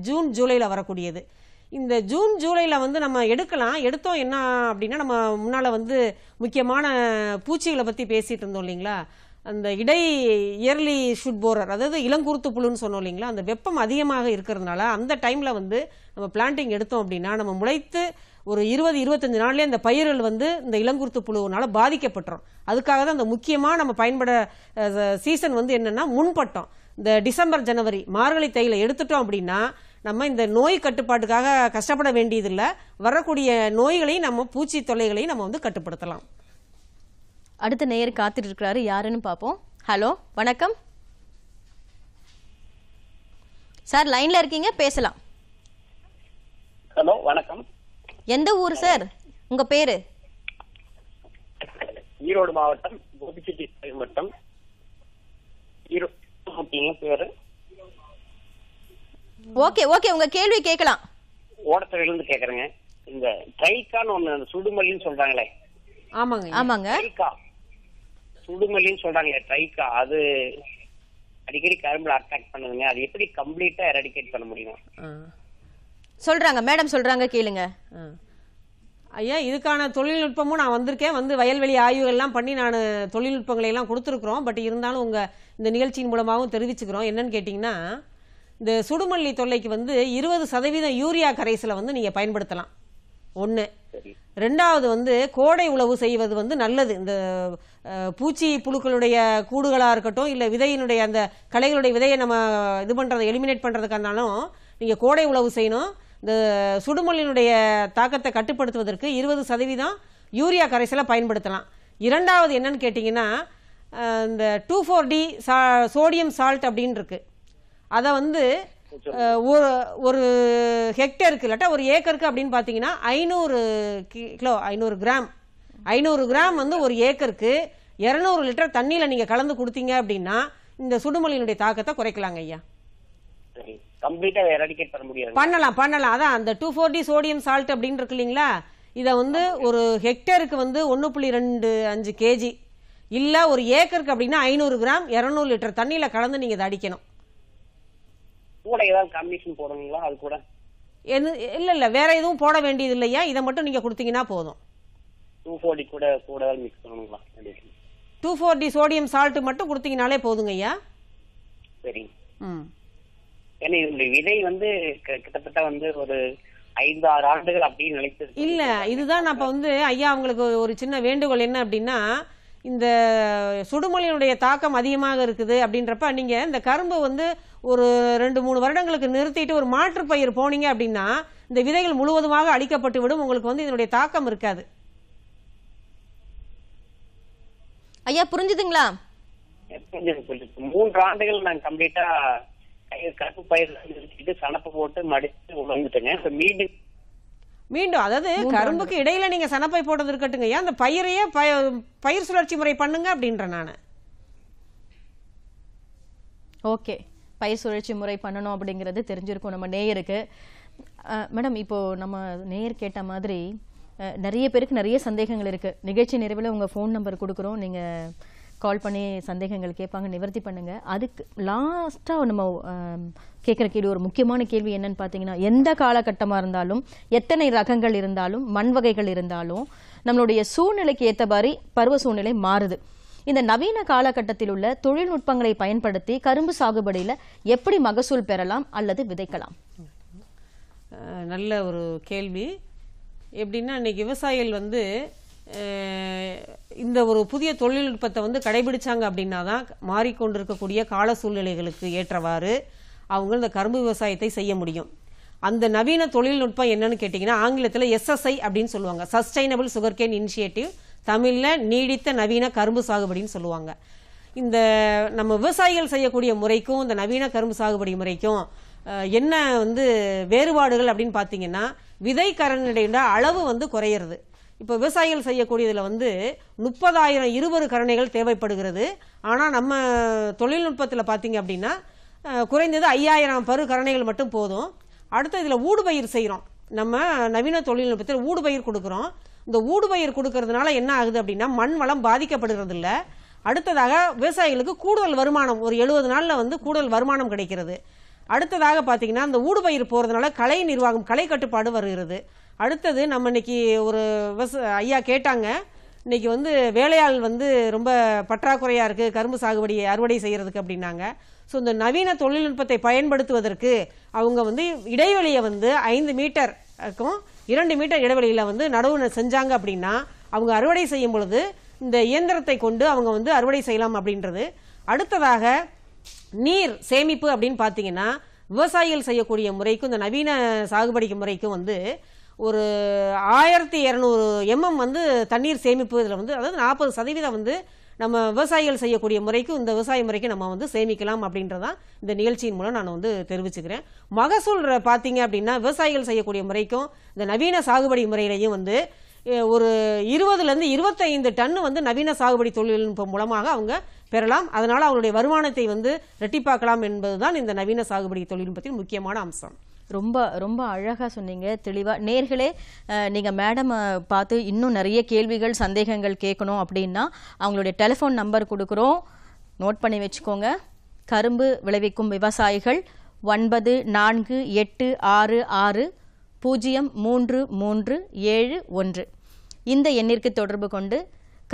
ஜூன் ஜூலையில் வரக்கூடியது இந்த ஜூன் ஜூலையில் வந்து நம்ம எடுக்கலாம் எடுத்தோம் என்ன அப்படின்னா நம்ம முன்னால் வந்து முக்கியமான பூச்சிகளை பற்றி பேசிகிட்டு இருந்தோம் இல்லைங்களா அந்த இடை இயர்லி ஷுட் போரர் அதாவது இளங்குருத்து புழுன்னு சொன்னோம் இல்லைங்களா அந்த வெப்பம் அதிகமாக இருக்கிறதுனால அந்த டைமில் வந்து நம்ம பிளான்டிங் எடுத்தோம் அப்படின்னா நம்ம முளைத்து ஒரு இருபது இருபத்தஞ்சு நாள்லேயே அந்த பயிர்கள் வந்து இந்த இளங்குருத்து புழுவினால் பாதிக்கப்பட்டுரும் அதுக்காக தான் அந்த முக்கியமாக நம்ம பயன்பட சீசன் வந்து என்னென்னா முன்பட்டம் இந்த டிசம்பர் ஜனவரி மார்கழி தையில எடுத்துட்டோம் அப்படின்னா நம்ம இந்த நோய் கட்டுப்பாட்டுக்காக கஷ்டப்பட வேண்டியதில்லை வரக்கூடிய நோய்களையும் நம்ம பூச்சி தொல்லைகளையும் நம்ம வந்து கட்டுப்படுத்தலாம் அடுத்த நேயர் காத்துட்டு இருக்கிறாரு யாருன்னு பார்ப்போம் ஹலோ வணக்கம் சார் லைன்ல இருக்கீங்க பேசலாம் ஹலோ வணக்கம் எந்த ஊர் சார் உங்க பேரு ஈரோடு மாவட்டம் கோபிச்செட்டி மாவட்டம் ஈரோடு ஓகே ஓகே உங்க கேள்வி கேட்கலாம் ஓடத்துறையில இருந்து கேக்குறேங்க இந்த ட்ரைக்கான்னு ஒண்ணு சுடுமல்லின்னு சொல்றாங்களே ஆமாங்க ஆமாங்க ட்ரைக்கா சுடுமல்லின்னு சொல்றாங்களே ட்ரைக்கா அது அடிக்கடி கரும்புல அட்டாக் பண்ணுதுங்க அது எப்படி கம்ப்ளீட்டா எரடிகேட் பண்ண முடியும் சொல்கிறாங்க மேடம் சொல்கிறாங்க கேளுங்க ஐயா இதுக்கான தொழில்நுட்பமும் நான் வந்திருக்கேன் வந்து வயல்வெளி ஆய்வுகள்லாம் பண்ணி நான் தொழில்நுட்பங்களை எல்லாம் கொடுத்துருக்குறோம் பட் இருந்தாலும் உங்கள் இந்த நிகழ்ச்சியின் மூலமாகவும் தெரிவிச்சுக்கிறோம் என்னன்னு கேட்டிங்கன்னா இந்த சுடுமல்லி தொல்லைக்கு வந்து இருபது சதவீதம் யூரியா கரைசலை வந்து நீங்கள் பயன்படுத்தலாம் ஒன்று ரெண்டாவது வந்து கோடை உழவு செய்வது வந்து நல்லது இந்த பூச்சி புழுக்களுடைய கூடுகளாக இருக்கட்டும் இல்லை விதையினுடைய அந்த கலைகளுடைய விதையை நம்ம இது பண்ணுறதை எலிமினேட் இருந்தாலும் நீங்கள் கோடை உழவு செய்யணும் இந்த சுடுமொழியினுடைய தாக்கத்தை கட்டுப்படுத்துவதற்கு இருபது சதவீதம் யூரியா கரைசலை பயன்படுத்தலாம் இரண்டாவது என்னன்னு கேட்டிங்கன்னா இந்த டூ ஃபோர் டி சா சோடியம் சால்ட் அப்படின்னு இருக்கு அதை வந்து ஒரு ஒரு ஹெக்டேருக்கு இல்லாட்டா ஒரு ஏக்கருக்கு அப்படின்னு பார்த்தீங்கன்னா ஐநூறு கிலோ ஐநூறு கிராம் ஐநூறு கிராம் வந்து ஒரு ஏக்கருக்கு இரநூறு லிட்டர் தண்ணியில் நீங்கள் கலந்து கொடுத்தீங்க அப்படின்னா இந்த சுடுமொழியினுடைய தாக்கத்தை குறைக்கலாங்க ஐயா கம்ப்ளீட்டா எரடிகேட் பண்ண முடியாது பண்ணலாம் பண்ணலாம் அதான் அந்த டூ ஃபோர்டி சோடியம் சால்ட் அப்படின்னு இருக்கு இல்லைங்களா இதை வந்து ஒரு ஹெக்டருக்கு வந்து ஒன்று புள்ளி ரெண்டு அஞ்சு கேஜி இல்ல ஒரு ஏக்கருக்கு அப்படின்னா ஐநூறு கிராம் இரநூறு லிட்டர் தண்ணியில கலந்து நீங்க இதை அடிக்கணும் கூட ஏதாவது காம்பினேஷன் போடணுங்களா அது கூட என்ன இல்லை இல்லை வேற எதுவும் போட வேண்டியது இல்லையா இதை மட்டும் நீங்க கொடுத்தீங்கன்னா போதும் டூ ஃபோர்டி கூட கூட மிக்ஸ் பண்ணணுங்களா டூ ஃபோர் சோடியம் சால்ட் மட்டும் கொடுத்தீங்கனாலே போதுங்க ஐயா சரிங்க ம் ஏன்னா இதனுடைய விதை வந்து கிட்டத்தட்ட வந்து ஒரு ஐந்து ஆறு ஆண்டுகள் அப்படின்னு நினைத்தது இல்ல இதுதான் அப்ப வந்து ஐயா அவங்களுக்கு ஒரு சின்ன வேண்டுகோள் என்ன அப்படின்னா இந்த சுடுமொழியினுடைய தாக்கம் அதிகமாக இருக்குது அப்படின்றப்ப நீங்க இந்த கரும்பு வந்து ஒரு ரெண்டு மூணு வருடங்களுக்கு நிறுத்திட்டு ஒரு மாற்றுப்பயிர் போனீங்க அப்படின்னா இந்த விதைகள் முழுவதுமாக அழிக்கப்பட்டு விடும் உங்களுக்கு வந்து இதனுடைய தாக்கம் இருக்காது ஐயா புரிஞ்சுதுங்களா மூன்று ஆண்டுகள் நான் கம்ப்ளீட்டா பயிர் கருப்பு பயிர் நிறுத்திட்டு சனப்பு போட்டு மடித்து உழந்துட்டேங்க இப்ப மீண்டும் மீண்டும் அதாவது கரும்புக்கு இடையில நீங்க சனப்பை போட்டது இருக்கட்டுங்க ஏன் அந்த பயிரையே பயிர் சுழற்சி முறை பண்ணுங்க அப்படின்ற நான் ஓகே பயிர் சுழற்சி முறை பண்ணணும் அப்படிங்கறது தெரிஞ்சிருக்கும் நம்ம நேயருக்கு மேடம் இப்போ நம்ம நேயர் கேட்ட மாதிரி நிறைய பேருக்கு நிறைய சந்தேகங்கள் இருக்கு நிகழ்ச்சி நிறைவில் உங்க ஃபோன் நம்பர் கொடுக்குறோம் நீங்கள் கால் பண்ணி சந்தேகங்கள் கேட்பாங்க நிவர்த்தி பண்ணுங்கள் அதுக்கு லாஸ்ட்டாக நம்ம கேட்குற கேள்வி ஒரு முக்கியமான கேள்வி என்னன்னு பார்த்தீங்கன்னா எந்த காலகட்டமாக இருந்தாலும் எத்தனை ரகங்கள் இருந்தாலும் மண் வகைகள் இருந்தாலும் நம்மளுடைய சூழ்நிலைக்கு ஏற்றபாரி பருவ சூழ்நிலை மாறுது இந்த நவீன காலகட்டத்தில் உள்ள தொழில்நுட்பங்களை பயன்படுத்தி கரும்பு சாகுபடியில் எப்படி மகசூல் பெறலாம் அல்லது விதைக்கலாம் நல்ல ஒரு கேள்வி எப்படின்னா இன்னைக்கு விவசாயிகள் வந்து இந்த ஒரு புதிய தொழில்நுட்பத்தை வந்து கடைபிடிச்சாங்க அப்படின்னா தான் மாறிக்கொண்டிருக்கக்கூடிய கால சூழ்நிலைகளுக்கு ஏற்றவாறு அவங்க இந்த கரும்பு விவசாயத்தை செய்ய முடியும் அந்த நவீன தொழில்நுட்பம் என்னன்னு கேட்டிங்கன்னா ஆங்கிலத்தில் எஸ்எஸ்ஐ அப்படின்னு சொல்லுவாங்க சஸ்டைனபிள் சுகர்கேன் இனிஷியேட்டிவ் தமிழில் நீடித்த நவீன கரும்பு சாகுபடின்னு சொல்லுவாங்க இந்த நம்ம விவசாயிகள் செய்யக்கூடிய முறைக்கும் இந்த நவீன கரும்பு சாகுபடி முறைக்கும் என்ன வந்து வேறுபாடுகள் அப்படின்னு பார்த்தீங்கன்னா விதை கரண்டியோட அளவு வந்து குறையிறது இப்போ விவசாயிகள் செய்யக்கூடியதில் வந்து முப்பதாயிரம் இருவரு கருணைகள் தேவைப்படுகிறது ஆனால் நம்ம தொழில்நுட்பத்தில் பார்த்தீங்க அப்படின்னா குறைந்தது ஐயாயிரம் பரு கருணைகள் மட்டும் போதும் அடுத்து இதில் ஊடுபயிர் செய்கிறோம் நம்ம நவீன தொழில்நுட்பத்தில் ஊடுபயிர் கொடுக்குறோம் இந்த ஊடுபயிர் கொடுக்கறதுனால என்ன ஆகுது அப்படின்னா மண் வளம் பாதிக்கப்படுகிறது இல்லை அடுத்ததாக விவசாயிகளுக்கு கூடுதல் வருமானம் ஒரு எழுபது நாளில் வந்து கூடுதல் வருமானம் கிடைக்கிறது அடுத்ததாக பார்த்தீங்கன்னா இந்த ஊடுபயிர் போகிறதுனால கலை நிர்வாகம் கலை கட்டுப்பாடு வருகிறது அடுத்தது நம்ம இன்னைக்கு ஒரு விவச ஐயா கேட்டாங்க இன்றைக்கி வந்து வேலையாள் வந்து ரொம்ப பற்றாக்குறையாக இருக்குது கரும்பு சாகுபடி அறுவடை செய்கிறதுக்கு அப்படின்னாங்க ஸோ இந்த நவீன தொழில்நுட்பத்தை பயன்படுத்துவதற்கு அவங்க வந்து இடைவெளியை வந்து ஐந்து மீட்டருக்கும் இரண்டு மீட்டர் இடைவெளியில் வந்து நடவு செஞ்சாங்க அப்படின்னா அவங்க அறுவடை செய்யும் பொழுது இந்த இயந்திரத்தை கொண்டு அவங்க வந்து அறுவடை செய்யலாம் அப்படின்றது அடுத்ததாக நீர் சேமிப்பு அப்படின்னு பார்த்தீங்கன்னா விவசாயிகள் செய்யக்கூடிய முறைக்கும் இந்த நவீன சாகுபடிக்கு முறைக்கும் வந்து ஒரு ஆயிரத்தி இரநூறு எம்எம் வந்து தண்ணீர் சேமிப்பு இதில் வந்து அதாவது நாற்பது சதவீதம் வந்து நம்ம விவசாயிகள் செய்யக்கூடிய முறைக்கு இந்த விவசாய முறைக்கு நம்ம வந்து சேமிக்கலாம் அப்படின்றதான் இந்த நிகழ்ச்சியின் மூலம் நான் வந்து தெரிவிச்சுக்கிறேன் மகசூல் பார்த்தீங்க அப்படின்னா விவசாயிகள் செய்யக்கூடிய முறைக்கும் இந்த நவீன சாகுபடி முறையிலையும் வந்து ஒரு இருபதுலேருந்து இருபத்தைந்து டன் வந்து நவீன சாகுபடி தொழில்நுட்பம் மூலமாக அவங்க பெறலாம் அதனால் அவங்களுடைய வருமானத்தை வந்து ரெட்டிப்பாக்கலாம் என்பதுதான் இந்த நவீன சாகுபடி தொழில்நுட்பத்தின் முக்கியமான அம்சம் ரொம்ப ரொம்ப அழகாக சொன்னீங்க தெளிவாக நேர்களே நீங்கள் மேடமை பார்த்து இன்னும் நிறைய கேள்விகள் சந்தேகங்கள் கேட்கணும் அப்படின்னா அவங்களுடைய டெலிஃபோன் நம்பர் கொடுக்குறோம் நோட் பண்ணி வச்சுக்கோங்க கரும்பு விளைவிக்கும் விவசாயிகள் ஒன்பது நான்கு எட்டு ஆறு ஆறு பூஜ்ஜியம் மூன்று மூன்று ஏழு ஒன்று இந்த எண்ணிற்கு தொடர்பு கொண்டு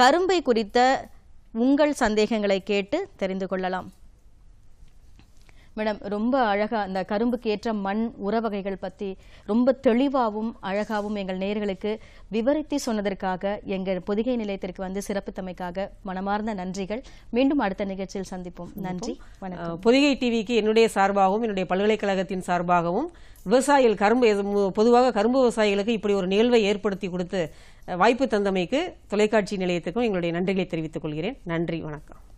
கரும்பை குறித்த உங்கள் சந்தேகங்களை கேட்டு தெரிந்து கொள்ளலாம் மேடம் ரொம்ப அழகாக அந்த கரும்புக்கு ஏற்ற மண் உறவகைகள் பற்றி ரொம்ப தெளிவாகவும் அழகாகவும் எங்கள் நேர்களுக்கு விவரித்து சொன்னதற்காக எங்கள் பொதிகை நிலையத்திற்கு வந்து தமைக்காக மனமார்ந்த நன்றிகள் மீண்டும் அடுத்த நிகழ்ச்சியில் சந்திப்போம் நன்றி வணக்கம் பொதிகை டிவிக்கு என்னுடைய சார்பாகவும் என்னுடைய பல்கலைக்கழகத்தின் சார்பாகவும் விவசாயிகள் கரும்பு பொதுவாக கரும்பு விவசாயிகளுக்கு இப்படி ஒரு நிகழ்வை ஏற்படுத்தி கொடுத்து வாய்ப்பு தந்தமைக்கு தொலைக்காட்சி நிலையத்துக்கும் எங்களுடைய நன்றிகளை தெரிவித்துக் கொள்கிறேன் நன்றி வணக்கம்